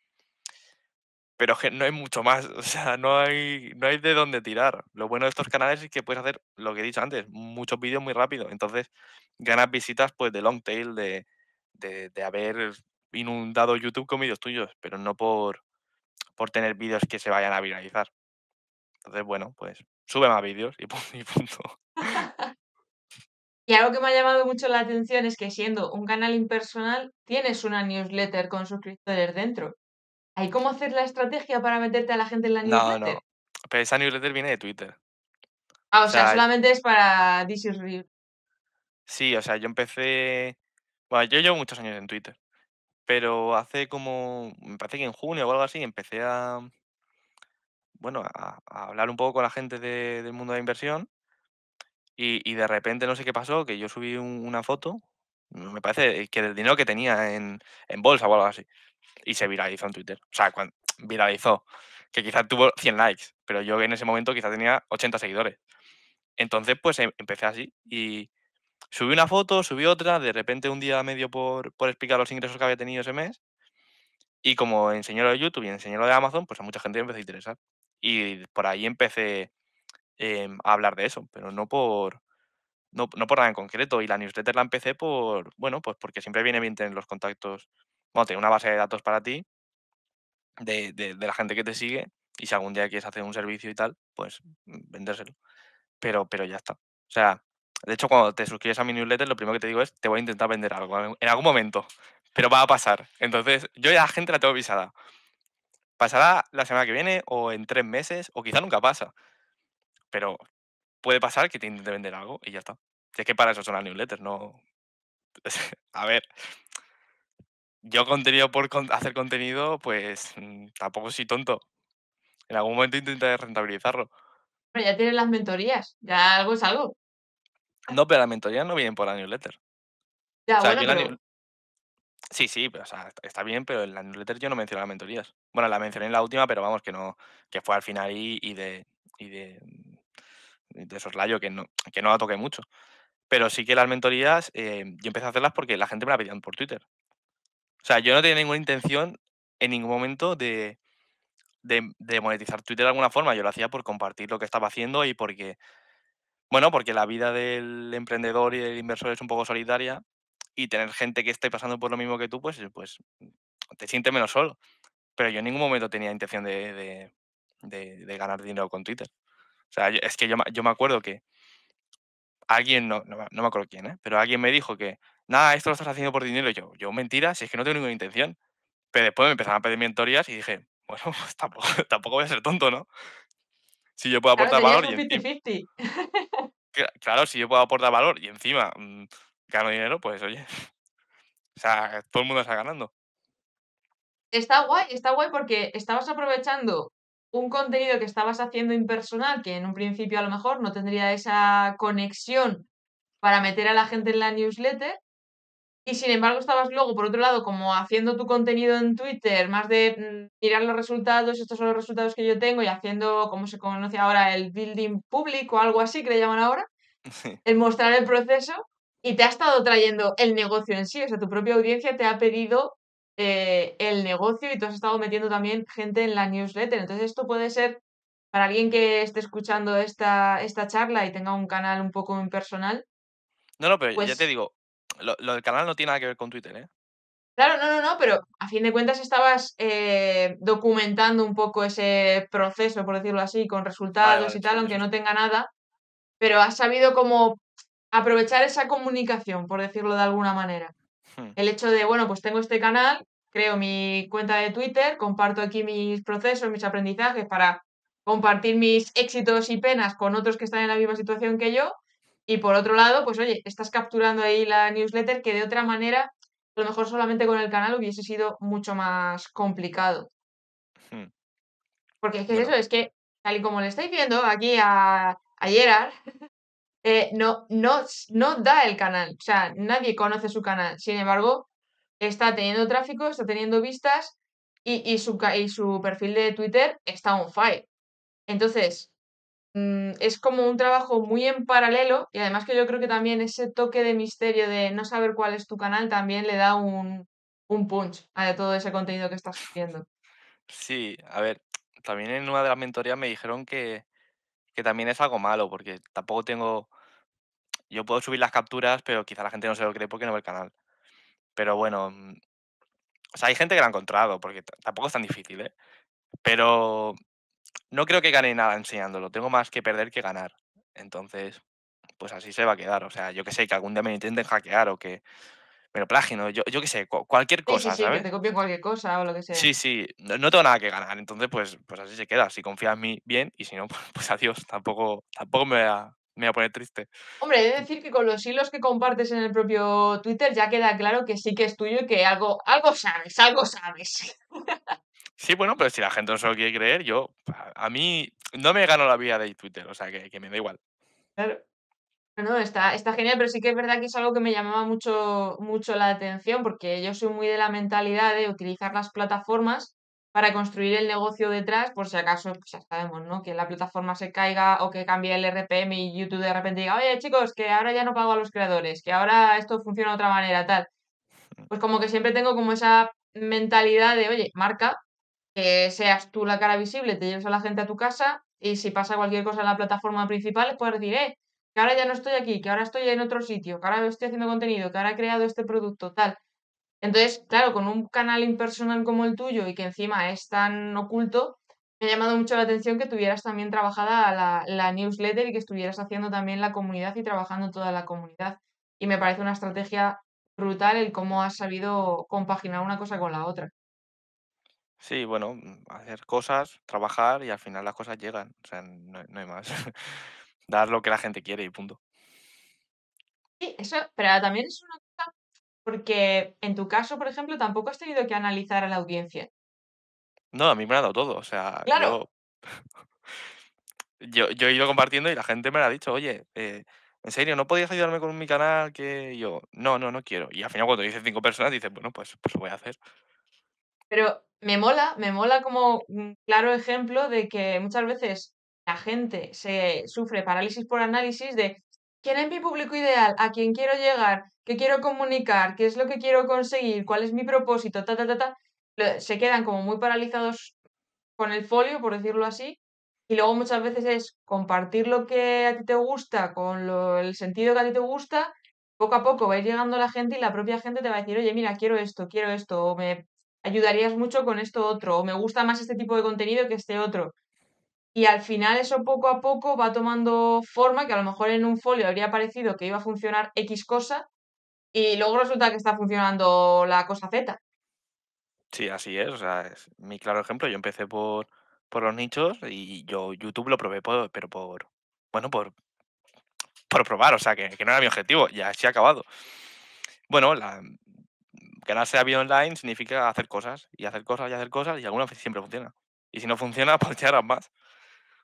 Speaker 1: Pero que no hay mucho más, [LAUGHS] o sea, no hay, no hay de dónde tirar. Lo bueno de estos mm. canales es que puedes hacer lo que he dicho antes, muchos vídeos muy rápido. Entonces, ganas visitas pues de long tail, de, de haber inundado YouTube con vídeos tuyos, pero no por, por tener vídeos que se vayan a viralizar. Entonces, bueno, pues sube más vídeos y, punto. [LAUGHS]
Speaker 2: Y algo que me ha llamado mucho la atención es que siendo un canal impersonal, tienes una newsletter con suscriptores dentro. ¿Hay cómo hacer la estrategia para meterte a la gente en la newsletter? No, no.
Speaker 1: Pero esa newsletter viene de Twitter.
Speaker 2: Ah, o, sea, solamente es para This is
Speaker 1: Sí, o sea, yo empecé. Bueno, yo llevo muchos años en Twitter. Pero hace como. Me parece que en junio o algo así empecé a, bueno, a, hablar un poco con la gente del mundo de la inversión y, de repente no sé qué pasó, que yo subí una foto, me parece eh, que del dinero que tenía en, bolsa o algo así, y se viralizó en Twitter. O sea, cuando [TSK] viralizó, que quizás tuvo 100 likes, pero yo en ese momento quizás tenía 80 seguidores. Entonces, pues em, empecé así y subí una foto, subí otra, de repente un día medio por, explicar los ingresos que había tenido ese mes. Y como enseñó lo de YouTube y enseñó lo de Amazon, pues a mucha gente empezó a interesar. Y por ahí empecé em, a hablar de eso, pero no por, no, por nada en concreto. Y la newsletter la empecé por, bueno, pues porque siempre viene bien tener los contactos, bueno, tener una base de datos para ti, de, la gente que te sigue, y si algún día quieres hacer un servicio y tal, pues vendérselo. Pero, pero ya está. O sea, de hecho, cuando te suscribes a mi newsletter, lo primero que te digo es, te voy a intentar vender algo en algún momento, pero va a pasar. Entonces, yo ya la gente la tengo avisada pasará la semana que viene o en tres meses o quizá nunca pasa. Pero puede pasar que te intente vender algo y ya está. Si es que para eso son las newsletters, no... [LAUGHS] a ver, yo contenido por hacer contenido, pues mm, tampoco soy tonto. En algún momento intentaré rentabilizarlo.
Speaker 2: Pero ya tienes las mentorías, ya algo es algo.
Speaker 1: No, pero las mentorías no vienen por la newsletter.
Speaker 2: Ya, o bueno,
Speaker 1: Sí, sí, está bien, pero en la newsletter yo no menciono las mentorías. Bueno, la mencioné en la última, pero vamos, que no, que fue al final y, y de, y de, mm, soslayo, que no, que no la toqué mucho. Pero sí que las mentorías, eh, yo empecé a hacerlas porque la gente me la pedían por Twitter. O sea, yo no tenía ninguna intención en ningún momento de, monetizar Twitter de alguna forma. Yo lo hacía por compartir lo que estaba haciendo y porque, bueno, porque la vida del emprendedor y del inversor es un poco solitaria y tener gente que esté pasando por lo mismo que tú, pues, eh, pues te sientes menos solo. Pero yo en ningún momento tenía intención de, ganar dinero con Twitter. O sea, es que yo, me acuerdo que alguien, no, no, me acuerdo quién, ¿eh? pero alguien me dijo que, nada, esto lo estás haciendo por dinero. yo, yo, mentira, si es que no tengo ninguna intención. Pero después me empezaron a pedir mentorías y dije, [LAUGHS] bueno, pues [LAUGHS] tampoco, voy a ser tonto, ¿no? Si yo puedo aportar claro, valor. 50
Speaker 2: -50.
Speaker 1: claro, si yo puedo aportar valor y encima mm, gano dinero, pues oye, o sea, todo el mundo está ganando.
Speaker 2: Está guay, está guay porque estabas aprovechando un contenido que estabas haciendo impersonal, que en un principio a lo mejor no tendría esa conexión para meter a la gente en la newsletter, y sin embargo estabas luego, por otro lado, como haciendo tu contenido en Twitter, más de mm, mirar los resultados, estos son los resultados que yo tengo, y haciendo, como se conoce ahora, el building público o algo así que le llaman ahora, [LAUGHS] el mostrar el proceso, y te ha estado trayendo el negocio en sí, o sea, tu propia audiencia te ha pedido eh, el negocio y tú has estado metiendo también gente en la newsletter. Entonces esto puede ser, para alguien que esté escuchando esta, esta charla y tenga un canal un poco impersonal.
Speaker 1: No, no, pero ya pues te digo, lo, del canal no tiene nada que ver con Twitter, ¿eh?
Speaker 2: Claro, no, no, no, pero a fin de cuentas estabas eh, documentando un poco ese proceso, por decirlo así, con resultados y tal, aunque no tenga nada, pero has sabido cómo aprovechar esa comunicación, por decirlo de alguna manera. Hmm. El hecho de, bueno, pues tengo este canal, creo mi cuenta de Twitter, comparto aquí mis procesos, mis aprendizajes para compartir mis éxitos y penas con otros que están en la misma situación que yo. Y por otro lado, pues oye, estás capturando ahí la newsletter que de otra manera, a lo mejor solamente con el canal hubiese sido mucho más complicado. Hmm. Porque es que eso, es que tal y como le estáis viendo aquí a, a Gerard, [LAUGHS] Eh, no, no, no da el canal, o sea, nadie conoce su canal. Sin embargo, está teniendo tráfico, está teniendo vistas y, su, su perfil de Twitter está on fire. Entonces, mm, es como un trabajo muy en paralelo y además que yo creo que también ese toque de misterio de no saber cuál es tu canal también le da un, un punch a todo ese contenido que estás haciendo.
Speaker 1: Sí, a ver, también en una de las mentorías me dijeron que que también es algo malo, porque tampoco tengo. Yo puedo subir las capturas, pero quizá la gente no se lo cree porque no ve el canal. Pero bueno. Mm, o sea, hay gente que lo ha encontrado, porque tampoco es tan difícil, ¿eh? Pero no creo que gane nada enseñándolo. Tengo más que perder que ganar. Entonces, pues así se va a quedar. O sea, yo que sé, que algún día me intenten hackear o que pero plágino, yo, yo qué sé, cualquier cosa, sí, sí, sí, te
Speaker 2: copien cualquier cosa o lo que sea. Sí,
Speaker 1: sí, no, tengo nada que ganar, entonces pues, pues así se queda. Si confías en mí, bien, y si no, [LAUGHS] pues, pues, adiós, tampoco, tampoco me voy a, poner triste.
Speaker 2: Hombre, he de decir que con los hilos que compartes en el propio Twitter ya queda claro que sí que es tuyo y que algo, algo sabes, algo sabes.
Speaker 1: Sí, bueno, pero si la gente no se lo quiere creer, yo, a mí no me gano la vida de Twitter, o sea que, que me da igual.
Speaker 2: Claro. No, está, está genial, pero sí que es verdad que es algo que me llamaba mucho, mucho la atención, porque yo soy muy de la mentalidad de utilizar las plataformas para construir el negocio detrás, por si acaso, pues ya sabemos, ¿no? Que la plataforma se caiga o que cambie el RPM y YouTube de repente diga, oye chicos, que ahora ya no pago a los creadores, que ahora esto funciona de otra manera, tal. Pues como que siempre tengo como esa mentalidad de, oye, marca, que seas tú la cara visible, te lleves a la gente a tu casa y si pasa cualquier cosa en la plataforma principal, pues decir, eh, que ahora ya no estoy aquí, que ahora estoy en otro sitio, que ahora estoy haciendo contenido, que ahora he creado este producto, tal. Entonces, claro, con un canal impersonal como el tuyo y que encima es tan oculto, me ha llamado mucho la atención que tuvieras también trabajada la, la newsletter y que estuvieras haciendo también la comunidad y trabajando toda la comunidad. Y me parece una estrategia brutal el cómo has sabido compaginar una cosa con la otra.
Speaker 1: Sí, bueno, mm, hacer cosas, trabajar y al final las cosas llegan. O sea, no hay más. [LAUGHS] dar lo que la gente quiere y punto.
Speaker 2: Sí, eso, pero también es una cosa porque en tu caso, por ejemplo, tampoco has tenido que analizar a la audiencia.
Speaker 1: No, a mí me ha dado todo, o sea, claro. [LAUGHS] yo, he ido compartiendo y la gente me lo ha dicho, oye, eh, en serio, ¿no podías ayudarme con mi canal? Que yo, no, no, no quiero. Y al final cuando dices cinco personas, dices, bueno, pues, pues lo voy a hacer.
Speaker 2: Pero me mola, me mola como un claro ejemplo de que muchas veces la gente se sufre parálisis por análisis de quién es mi público ideal, a quién quiero llegar, qué quiero comunicar, qué es lo que quiero conseguir, cuál es mi propósito, ta, ta, ta, Se quedan como muy paralizados con el folio, por decirlo así, y luego muchas veces es compartir lo que a ti te gusta con el sentido que a ti te gusta. Poco a poco va a ir llegando la gente y la propia gente te va a decir, oye, mira, quiero esto, quiero esto, o me ayudarías mucho con esto otro, o me gusta más este tipo de contenido que este otro. Y al final eso poco a poco va tomando forma, que a lo mejor en un folio habría parecido que iba a funcionar X cosa y luego resulta que está funcionando la cosa Z.
Speaker 1: Sí, así es. O sea, es mi claro ejemplo. Yo empecé por, por los nichos y yo YouTube lo probé, pero por, bueno, por, por probar, o sea, que, no era mi objetivo, ya se ha acabado. Bueno, la, ganarse a vida online significa hacer cosas, y hacer cosas, y hacer cosas, y alguna siempre funciona. Y si no funciona, [LAUGHS] pues ya más.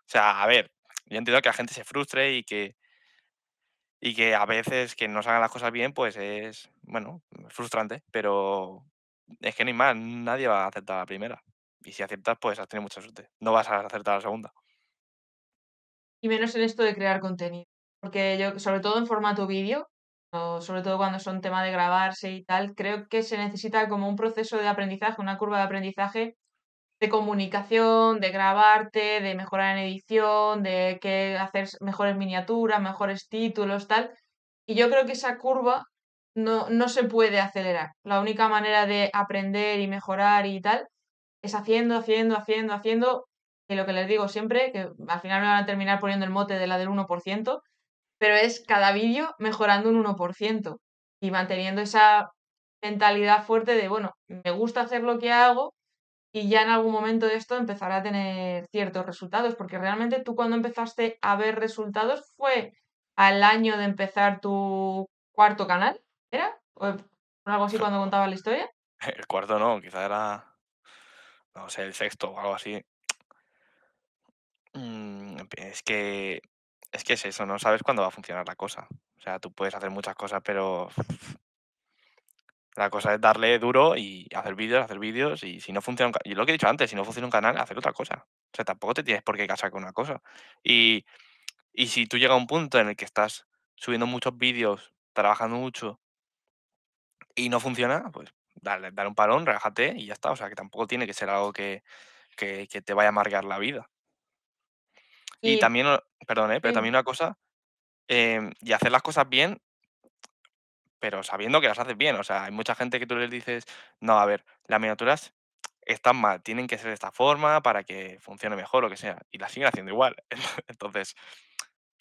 Speaker 1: O sea, a ver, yo entiendo que la gente se frustre y que, y que a veces que no se hagan las cosas bien, pues es, bueno, frustrante, pero es que ni más, nadie va a aceptar la primera. Y si aceptas, pues has tenido mucha suerte. No vas a aceptar la segunda.
Speaker 2: Y menos en esto de crear contenido. Porque yo, sobre todo en formato vídeo, o sobre todo cuando son tema de grabarse y tal, creo que se necesita como un proceso de aprendizaje, una curva de aprendizaje de comunicación, de grabarte, de mejorar en edición, de que hacer mejores miniaturas, mejores títulos, tal. Y yo creo que esa curva no, no se puede acelerar. La única manera de aprender y mejorar y tal es haciendo, haciendo, haciendo, haciendo. Y lo que les digo siempre, que al final me van a terminar poniendo el mote de la del 1%, pero es cada vídeo mejorando un 1% y manteniendo esa mentalidad fuerte de, bueno, me gusta hacer lo que hago, y ya en algún momento de esto empezará a tener ciertos resultados, porque realmente tú cuando empezaste a ver resultados fue al año de empezar tu cuarto canal, ¿era? ¿O algo así cuando contaba la historia?
Speaker 1: [LAUGHS] El cuarto no, quizá era, no sé, el sexto o algo así. Mm, es que, es que es eso, no sabes cuándo va a funcionar la cosa. O sea, tú puedes hacer muchas cosas, pero la cosa es darle duro y hacer vídeos, hacer vídeos. Y si no funciona, y lo que he dicho antes, si no funciona un canal, hacer otra cosa. O sea, tampoco te tienes por qué casar con una cosa. Y, si tú llegas a un punto en el que estás subiendo muchos vídeos, trabajando mucho y no funciona, pues dale, dale un parón, relájate y ya está. O sea, que tampoco tiene que ser algo que, te vaya a amargar la vida. Y, también, perdón, ¿eh? pero también una cosa, em, y hacer las cosas bien pero sabiendo que las haces bien. O sea, hay mucha gente que tú les dices, no, a ver, las miniaturas están mal, tienen que ser de esta forma para que funcione mejor o que sea, y las siguen haciendo igual. [LAUGHS] Entonces,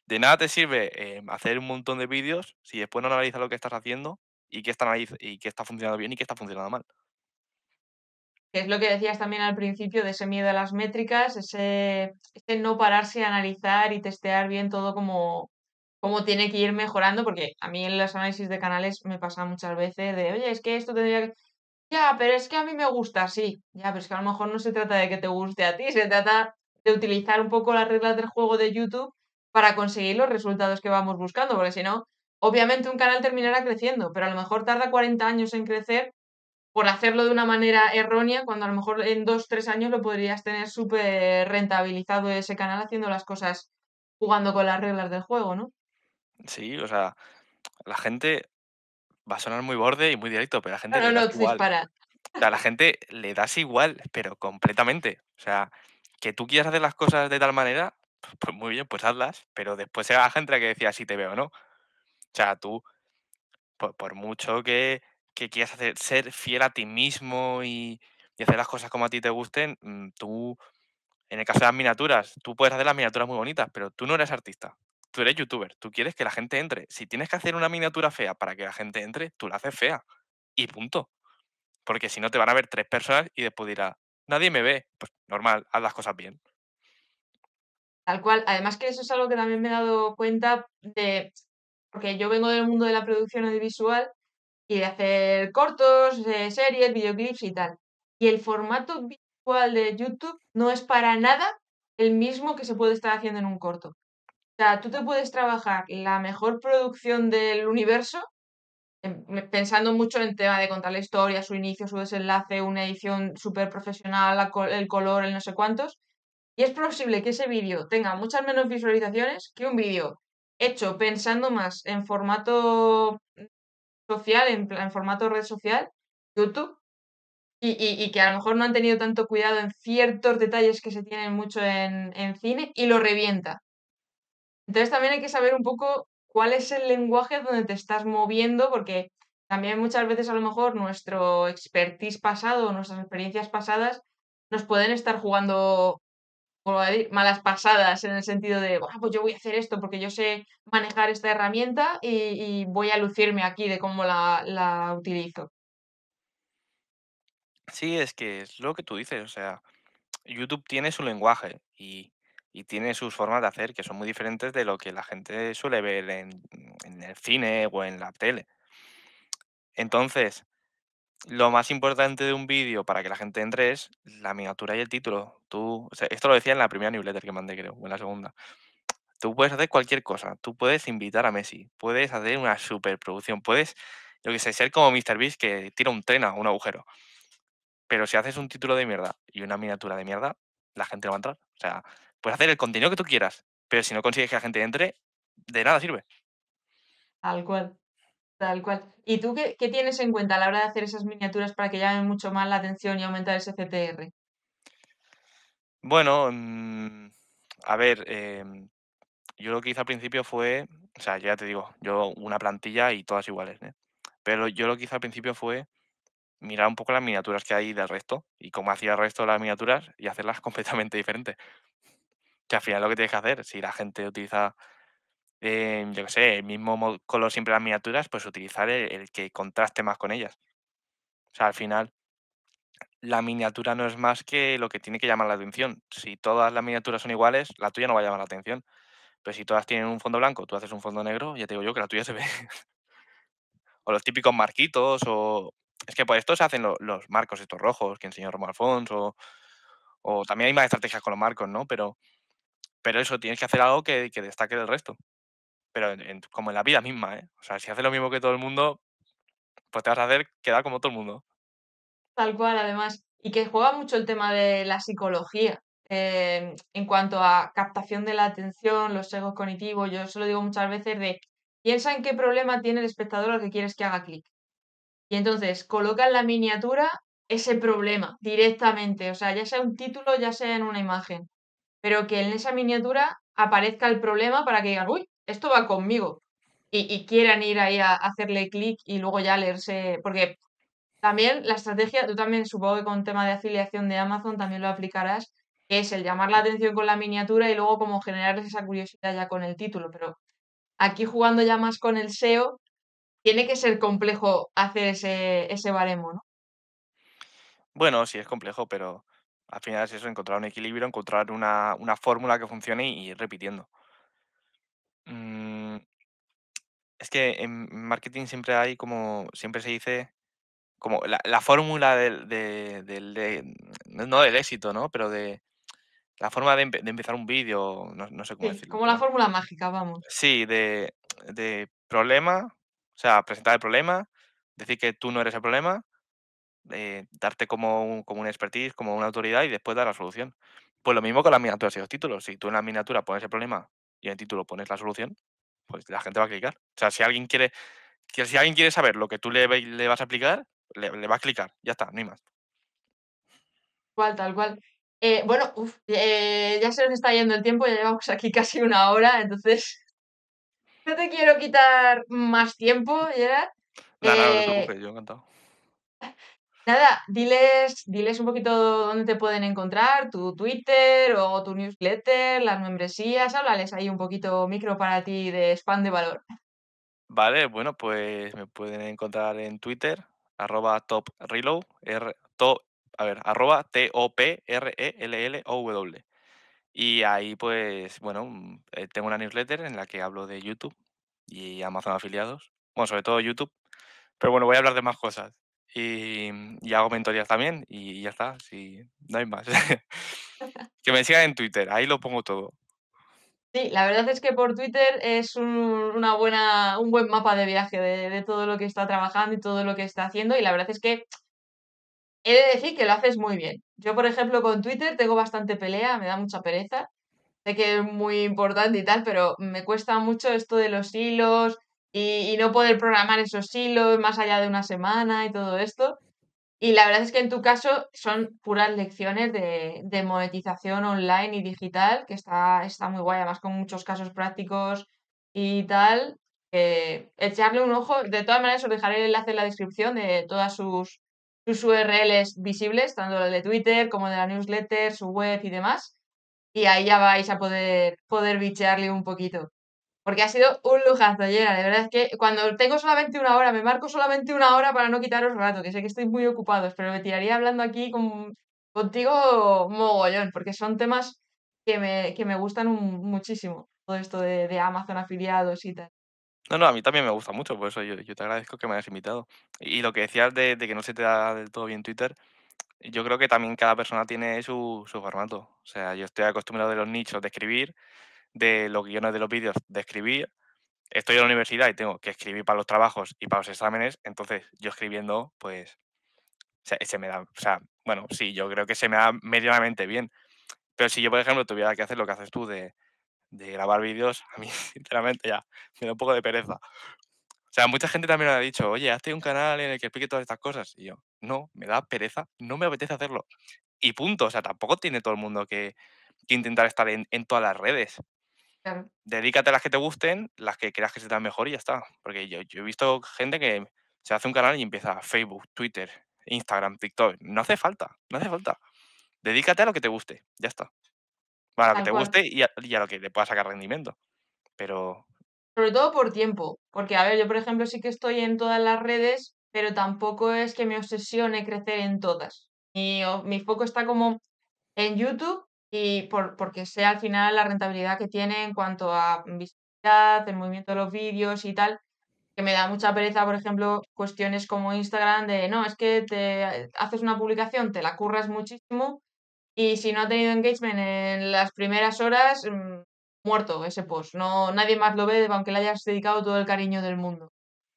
Speaker 1: de nada te sirve eh, hacer un montón de vídeos si después no analizas lo que estás haciendo y qué está, y qué está funcionando bien y qué está funcionando mal.
Speaker 2: Que es lo que decías también al principio de ese miedo a las métricas, ese no pararse a analizar y testear bien todo como, cómo tiene que ir mejorando, porque a mí en los análisis de canales me pasa muchas veces de, oye, es que esto tendría que... Ya, pero es que a mí me gusta, sí. Ya, pero es que a lo mejor no se trata de que te guste a ti, se trata de utilizar un poco las reglas del juego de YouTube para conseguir los resultados que vamos buscando, porque si no, obviamente un canal terminará creciendo, pero a lo mejor tarda 40 años en crecer por hacerlo de una manera errónea, cuando a lo mejor en 2-3 años lo podrías tener súper rentabilizado ese canal haciendo las cosas jugando con las reglas del juego, ¿no?
Speaker 1: Sí, o sea, la gente va a sonar muy borde y muy directo, pero la gente. No, le no,
Speaker 2: O
Speaker 1: sea, la gente le das igual, pero completamente. O sea, que tú quieras hacer las cosas de tal manera, pues muy bien, pues hazlas, pero después será la gente la que decía si te veo no. O sea, tú, por, mucho que, quieras hacer, ser fiel a ti mismo y, hacer las cosas como a ti te gusten, mm, tú, en el caso de las miniaturas, tú puedes hacer las miniaturas muy bonitas, pero tú no eres artista tú eres youtuber, tú quieres que la gente entre. Si tienes que hacer una miniatura fea para que la gente entre, tú la haces fea. Y punto. Porque si no, te van a ver tres personas y después dirá, nadie me ve. Pues normal, haz las cosas bien.
Speaker 2: Tal cual. Además que eso es algo que también me he dado cuenta de, porque yo vengo del mundo de la producción audiovisual y de hacer cortos, series, videoclips y tal. Y el formato visual de YouTube no es para nada el mismo que se puede estar haciendo en un corto. O sea, tú te puedes trabajar la mejor producción del universo, em, pensando mucho en tema de contar la historia, su inicio, su desenlace, una edición súper profesional, el color, el no sé cuántos. Y es posible que ese vídeo tenga muchas menos visualizaciones que un vídeo hecho pensando más en formato social, en, formato red social, YouTube, y, que a lo mejor no han tenido tanto cuidado en ciertos detalles que se tienen mucho en, en cine y lo revienta. Entonces también hay que saber un poco cuál es el lenguaje donde te estás moviendo, porque también muchas veces a lo mejor nuestro expertise pasado, nuestras experiencias pasadas, nos pueden estar jugando malas pasadas en el sentido de, pues yo voy a hacer esto porque yo sé manejar esta herramienta y, voy a lucirme aquí de cómo la, la utilizo.
Speaker 1: Sí, es que es lo que tú dices, o sea, YouTube tiene su lenguaje y y tiene sus formas de hacer que son muy diferentes de lo que la gente suele ver en, el cine o en la tele. Entonces, lo más importante de un vídeo para que la gente entre es la miniatura y el título. Tú, esto lo decía en la primera newsletter que mandé, creo, o en la segunda. Tú puedes hacer cualquier cosa. Tú puedes invitar a Messi, puedes hacer una superproducción, puedes, yo que sé, ser como Mr. Beast que tira un tren a un agujero. Pero si haces un título de mierda y una miniatura de mierda, la gente no va a entrar. O sea, Puedes hacer el contenido que tú quieras, pero si no consigues que la gente entre, de nada sirve.
Speaker 2: Tal cual, tal cual. ¿Y tú qué, tienes en cuenta a la hora de hacer esas miniaturas para que llamen mucho más la atención y aumentar ese CTR?
Speaker 1: Bueno, mm, a ver, em, yo lo que hice al principio fue, o sea, ya te digo, yo una plantilla y todas iguales, ¿eh? pero yo lo que hice al principio fue mirar un poco las miniaturas que hay del resto y cómo hacía el resto de las miniaturas y hacerlas [LAUGHS] completamente diferentes que al final lo que tienes que hacer, si la gente utiliza, eh, yo qué sé, el mismo color siempre las miniaturas, pues utilizar el, que contraste más con ellas. O sea, al final, la miniatura no es más que lo que tiene que llamar la atención. Si todas las miniaturas son iguales, la tuya no va a llamar la atención. Pero si todas tienen un fondo blanco, tú haces un fondo negro, ya te digo yo que la tuya se ve. [LAUGHS] o los típicos marquitos, o... Es que por esto se hacen los marcos estos rojos que enseñó Romo Alfonso, o, o también hay más estrategias con los marcos, ¿no? Pero pero eso, tienes que hacer algo que, que destaque del resto. Pero como en la vida misma, ¿eh? O sea, si haces lo mismo que todo el mundo, pues te vas a hacer quedar como todo el mundo.
Speaker 2: Tal cual, además. Y que juega mucho el tema de la psicología. Eh, en cuanto a captación de la atención, los sesgos cognitivos, yo se lo digo muchas veces de piensa en qué problema tiene el espectador al que quieres que haga clic. Y entonces coloca en la miniatura ese problema directamente, o sea, ya sea un título, ya sea en una imagen pero que en esa miniatura aparezca el problema para que digan, uy, esto va conmigo. Y, quieran ir ahí a hacerle clic y luego ya leerse, porque también la estrategia, tú también supongo que con tema de afiliación de Amazon también lo aplicarás, que es el llamar la atención con la miniatura y luego como generar esa curiosidad ya con el título, pero aquí jugando ya más con el SEO, tiene que ser complejo hacer ese, ese baremo, ¿no?
Speaker 1: Bueno, sí, es complejo, pero al final es eso, encontrar un equilibrio, encontrar una, fórmula que funcione y, ir repitiendo. Mm, es que en marketing siempre hay como, siempre se dice, como la, fórmula del, de- no del éxito, ¿no? Pero de la forma de, empezar un vídeo, no, sé cómo
Speaker 2: como la fórmula mágica, vamos.
Speaker 1: sí, de, de problema, o sea, presentar el problema, decir que tú no eres el problema eh, darte como un, como un expertise, como una autoridad y después dar la solución. Pues lo mismo con las miniaturas y los títulos. Si tú en la miniatura pones el problema y en el título pones la solución, pues la gente va a clicar. O sea, si alguien quiere, si alguien quiere saber lo que tú le, le vas a aplicar, le, va a clicar. Ya está, no hay más.
Speaker 2: cual, tal cual. Eh, bueno, eh, ya se nos está yendo el tiempo, ya llevamos aquí [LAUGHS] casi una hora, entonces [LAUGHS] no te quiero quitar más tiempo, Gerard. No, no yo encantado. Nada, diles, diles un poquito dónde te pueden encontrar, tu Twitter o tu newsletter, las membresías, háblales ahí un poquito micro para ti de spam de valor.
Speaker 1: Vale, bueno, pues me pueden encontrar en Twitter, arroba top reload, a ver, arroba t o p r e l l o w. Y ahí pues, bueno, mm, eh, tengo una newsletter en la que hablo de YouTube y Amazon afiliados, bueno, sobre todo YouTube, pero bueno, voy a hablar de más cosas. Mm, y, hago mentorías también y ya está, si no hay más. [LAUGHS] [LAUGHS] que me sigan en Twitter, ahí lo pongo todo.
Speaker 2: Sí, la verdad es que por Twitter es un, una buena, un buen mapa de viaje de, de, todo lo que está trabajando y todo lo que está haciendo y la verdad es que he de decir que lo haces muy bien. Yo, por ejemplo, con Twitter tengo bastante pelea, me da mucha pereza. Sé que es muy importante y tal, pero me cuesta mucho esto de los hilos, y, no poder programar esos hilos más allá de una semana y todo esto. Y la verdad es que en tu caso son puras lecciones de, de, monetización online y digital, que está, está muy guay, además con muchos casos prácticos y tal. echarle un ojo, de todas maneras os dejaré el enlace en la descripción de todas sus, sus URLs visibles, tanto la de Twitter como de la newsletter, su web y demás. Y ahí ya vais a poder, poder bichearle un poquito porque ha sido un lujazo, Yera. De verdad es que cuando tengo solamente una hora, me marco solamente una hora para no quitaros rato, que sé que estoy muy ocupado, pero me tiraría hablando aquí con, contigo mogollón, porque son temas que me, que me gustan muchísimo, todo esto de, Amazon afiliados y tal.
Speaker 1: No, no, a mí también me gusta mucho, por eso yo, te agradezco que me hayas invitado. Y, lo que decías de, de, que no se te da del todo bien Twitter, yo creo que también cada persona tiene su, su formato. O sea, yo estoy acostumbrado de los nichos de escribir, de los guiones de los vídeos de escribir. Estoy en la universidad y tengo que escribir para los trabajos y para los exámenes, entonces yo escribiendo, pues, se, me da, o sea, bueno, sí, yo creo que se me da medianamente bien. Pero si yo, por ejemplo, tuviera que hacer lo que haces tú de, grabar vídeos, a mí, [LAUGHS] sinceramente, ya, me da un poco de pereza. O sea, mucha gente también me ha dicho, oye, hazte un canal en el que explique todas estas cosas. Y yo, no, me da pereza, no me apetece hacerlo. Y punto, o sea, tampoco tiene todo el mundo que, intentar estar en, todas las redes. Dedícate a las que te gusten, las que creas que se te dan mejor y ya está. Porque yo, he visto gente que se hace un canal y empieza Facebook, Twitter, Instagram, TikTok. No hace falta, no hace falta. Dedícate a lo que te guste, ya está. para lo que te guste y a, lo que le pueda sacar rendimiento. Pero.
Speaker 2: Sobre todo por tiempo. Porque, a ver, yo por ejemplo sí que estoy en todas las redes, pero tampoco es que me obsesione crecer en todas. Mi, mi foco está como en YouTube y por, porque sé al final la rentabilidad que tiene en cuanto a visibilidad, el movimiento de los vídeos y tal, que me da mucha pereza, por ejemplo, cuestiones como Instagram de, no, es que te haces una publicación, te la curras muchísimo y si no ha tenido engagement en las primeras horas, mm, muerto ese post, no, nadie más lo ve, aunque le hayas dedicado todo el cariño del mundo.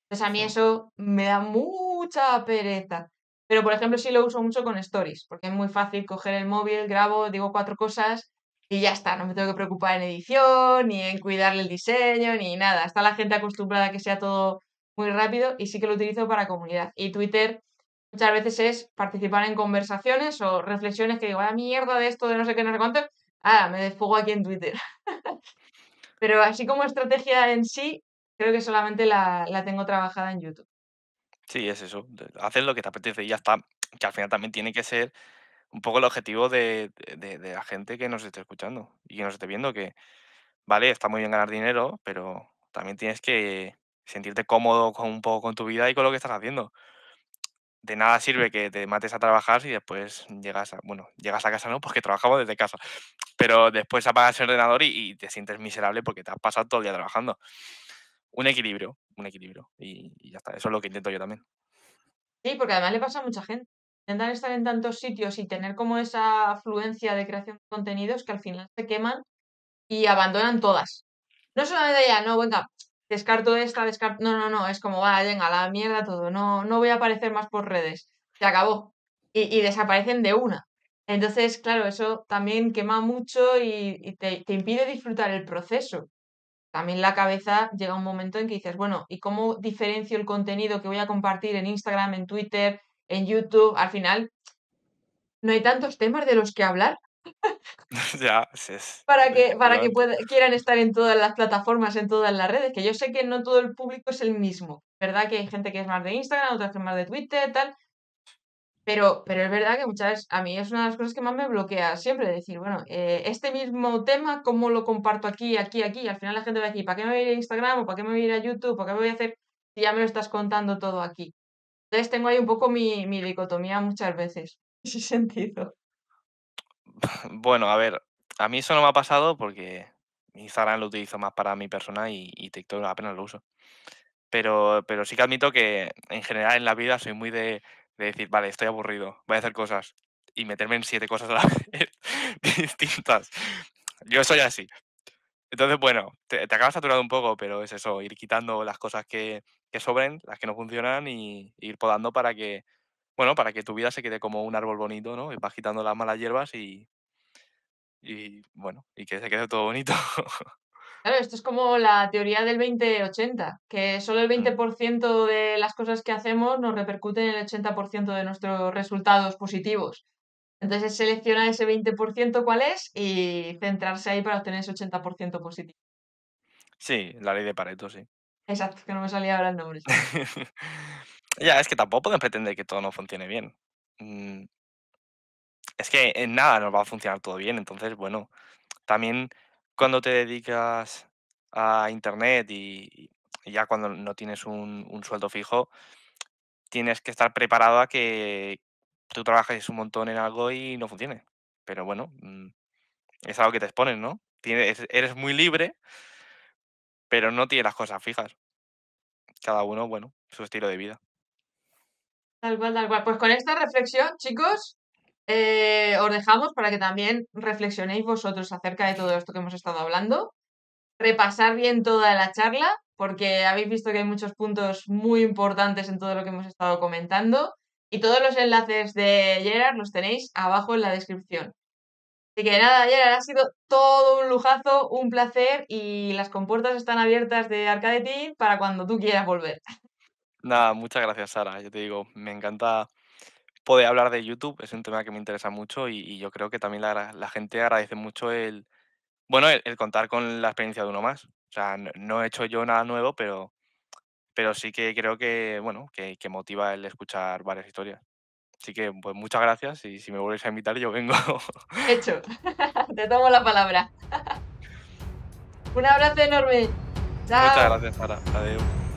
Speaker 2: Entonces a mí eso me da mucha pereza. Pero, por ejemplo, sí lo uso mucho con stories, porque es muy fácil coger el móvil, grabo, digo cuatro cosas y ya está. No me tengo que preocupar en edición, ni en cuidarle el diseño, ni nada. Está la gente acostumbrada a que sea todo muy rápido y sí que lo utilizo para comunidad. Y Twitter muchas veces es participar en conversaciones o reflexiones que digo, ah, mierda de esto, de no sé qué, no sé cuánto. Ah, me desfogo aquí en Twitter. [LAUGHS] Pero así como estrategia en sí, creo que solamente la tengo trabajada en YouTube.
Speaker 1: Sí, es eso. Haces lo que te apetece y ya está. Que al final también tiene que ser un poco el objetivo de, la gente que nos esté escuchando y que nos esté viendo que, vale, está muy bien ganar dinero, pero también tienes que sentirte cómodo con un poco con tu vida y con lo que estás haciendo. De nada mm. sirve que te mates a trabajar y después llegas a, bueno, llegas a casa no, porque trabajamos desde casa, pero después apagas el ordenador y te sientes miserable porque te has pasado todo el día trabajando un equilibrio, un equilibrio. Y, ya está, eso es lo que intento yo también.
Speaker 2: Sí, porque además le pasa a mucha gente. Intentar estar en tantos sitios y tener como esa afluencia de creación de contenidos que al final se queman y abandonan todas. No solamente ya, no, venga, descarto esta, descarto. No, no, no, es como, va, venga, la mierda todo, no, no voy a aparecer más por redes. Se acabó. Y, desaparecen de una. Entonces, claro, eso también quema mucho y, te impide disfrutar el proceso también la cabeza llega un momento en que dices, bueno, ¿y cómo diferencio el contenido que voy a compartir en Instagram, en Twitter, en YouTube? Al final, no hay tantos temas de los que hablar.
Speaker 1: [LAUGHS] ya,
Speaker 2: Para que, para que quieran estar en todas las plataformas, en todas las redes, que yo sé que no todo el público es el mismo, ¿verdad? Que hay gente que es más de Instagram, otra que es más de Twitter, tal, pero, es verdad que muchas veces a mí es una de las cosas que más me bloquea siempre, decir, bueno, eh, este mismo tema, ¿cómo lo comparto aquí, aquí, aquí? al final la gente va a decir, ¿para qué me voy a ir a Instagram o para qué me voy a ir a YouTube? ¿Para qué me voy a hacer si ya me lo estás contando todo aquí? Entonces tengo ahí un poco mi, mi dicotomía muchas veces, [LAUGHS] ese sentido.
Speaker 1: [LAUGHS] Bueno, a ver, a mí eso no me ha pasado porque Instagram lo utilizo más para mi persona y, y TikTok apenas lo uso. Pero, pero sí que admito que en general en la vida soy muy de de decir, vale, estoy aburrido, voy a hacer cosas y meterme en siete cosas a la [LAUGHS] vez distintas. Yo soy así. Entonces, bueno, te, acabas saturado un poco, pero es eso, ir quitando las cosas que, sobren, las que no funcionan y, ir podando para que, bueno, para que tu vida se quede como un árbol bonito, ¿no? Y vas quitando las malas hierbas y, y bueno, y que se quede todo bonito.
Speaker 2: [LAUGHS] Claro, esto es como la teoría del 20-80, que solo el 20% mm. de las cosas que hacemos nos repercuten en el 80% de nuestros resultados positivos. Entonces, seleccionar ese 20% cuál es y centrarse ahí para obtener ese 80% positivo.
Speaker 1: Sí, la ley de Pareto, sí.
Speaker 2: Exacto, que no me salía ahora el nombre.
Speaker 1: [LAUGHS] ya, es que tampoco podemos pretender que todo no funcione bien. Mm. Es que en nada nos va a funcionar todo bien, entonces, bueno, también cuando te dedicas a Internet y, ya cuando no tienes un, sueldo fijo, tienes que estar preparado a que tú trabajes un montón en algo y no funcione. Pero bueno, mm, es algo que te expones, ¿no? Tienes, eres muy libre, pero no tienes las cosas fijas. Cada uno, bueno, su estilo de vida.
Speaker 2: Tal cual, tal cual. Pues con esta reflexión, chicos, eh, os dejamos para que también reflexionéis vosotros acerca de todo esto que hemos estado hablando. Repasar bien toda la charla, porque habéis visto que hay muchos puntos muy importantes en todo lo que hemos estado comentando. Y todos los enlaces de Gerard los tenéis abajo en la descripción. Así que nada, Gerard, ha sido todo un lujazo, un placer y las compuertas están abiertas de ti para cuando tú quieras volver.
Speaker 1: Nada, muchas gracias, Sara. Yo te digo, me encanta poder hablar de YouTube, es un tema que me interesa mucho y, yo creo que también la, gente agradece mucho el, bueno, el, contar con la experiencia de uno más. O sea, no, he hecho yo nada nuevo, pero, pero sí que creo que, bueno, que, motiva el escuchar varias historias. Así que, pues muchas gracias y si me volvéis a invitar yo vengo.
Speaker 2: [LAUGHS] Hecho, [LAUGHS] te tomo la palabra. [LAUGHS] Un abrazo enorme. Muchas
Speaker 1: gracias, Sara. Adiós.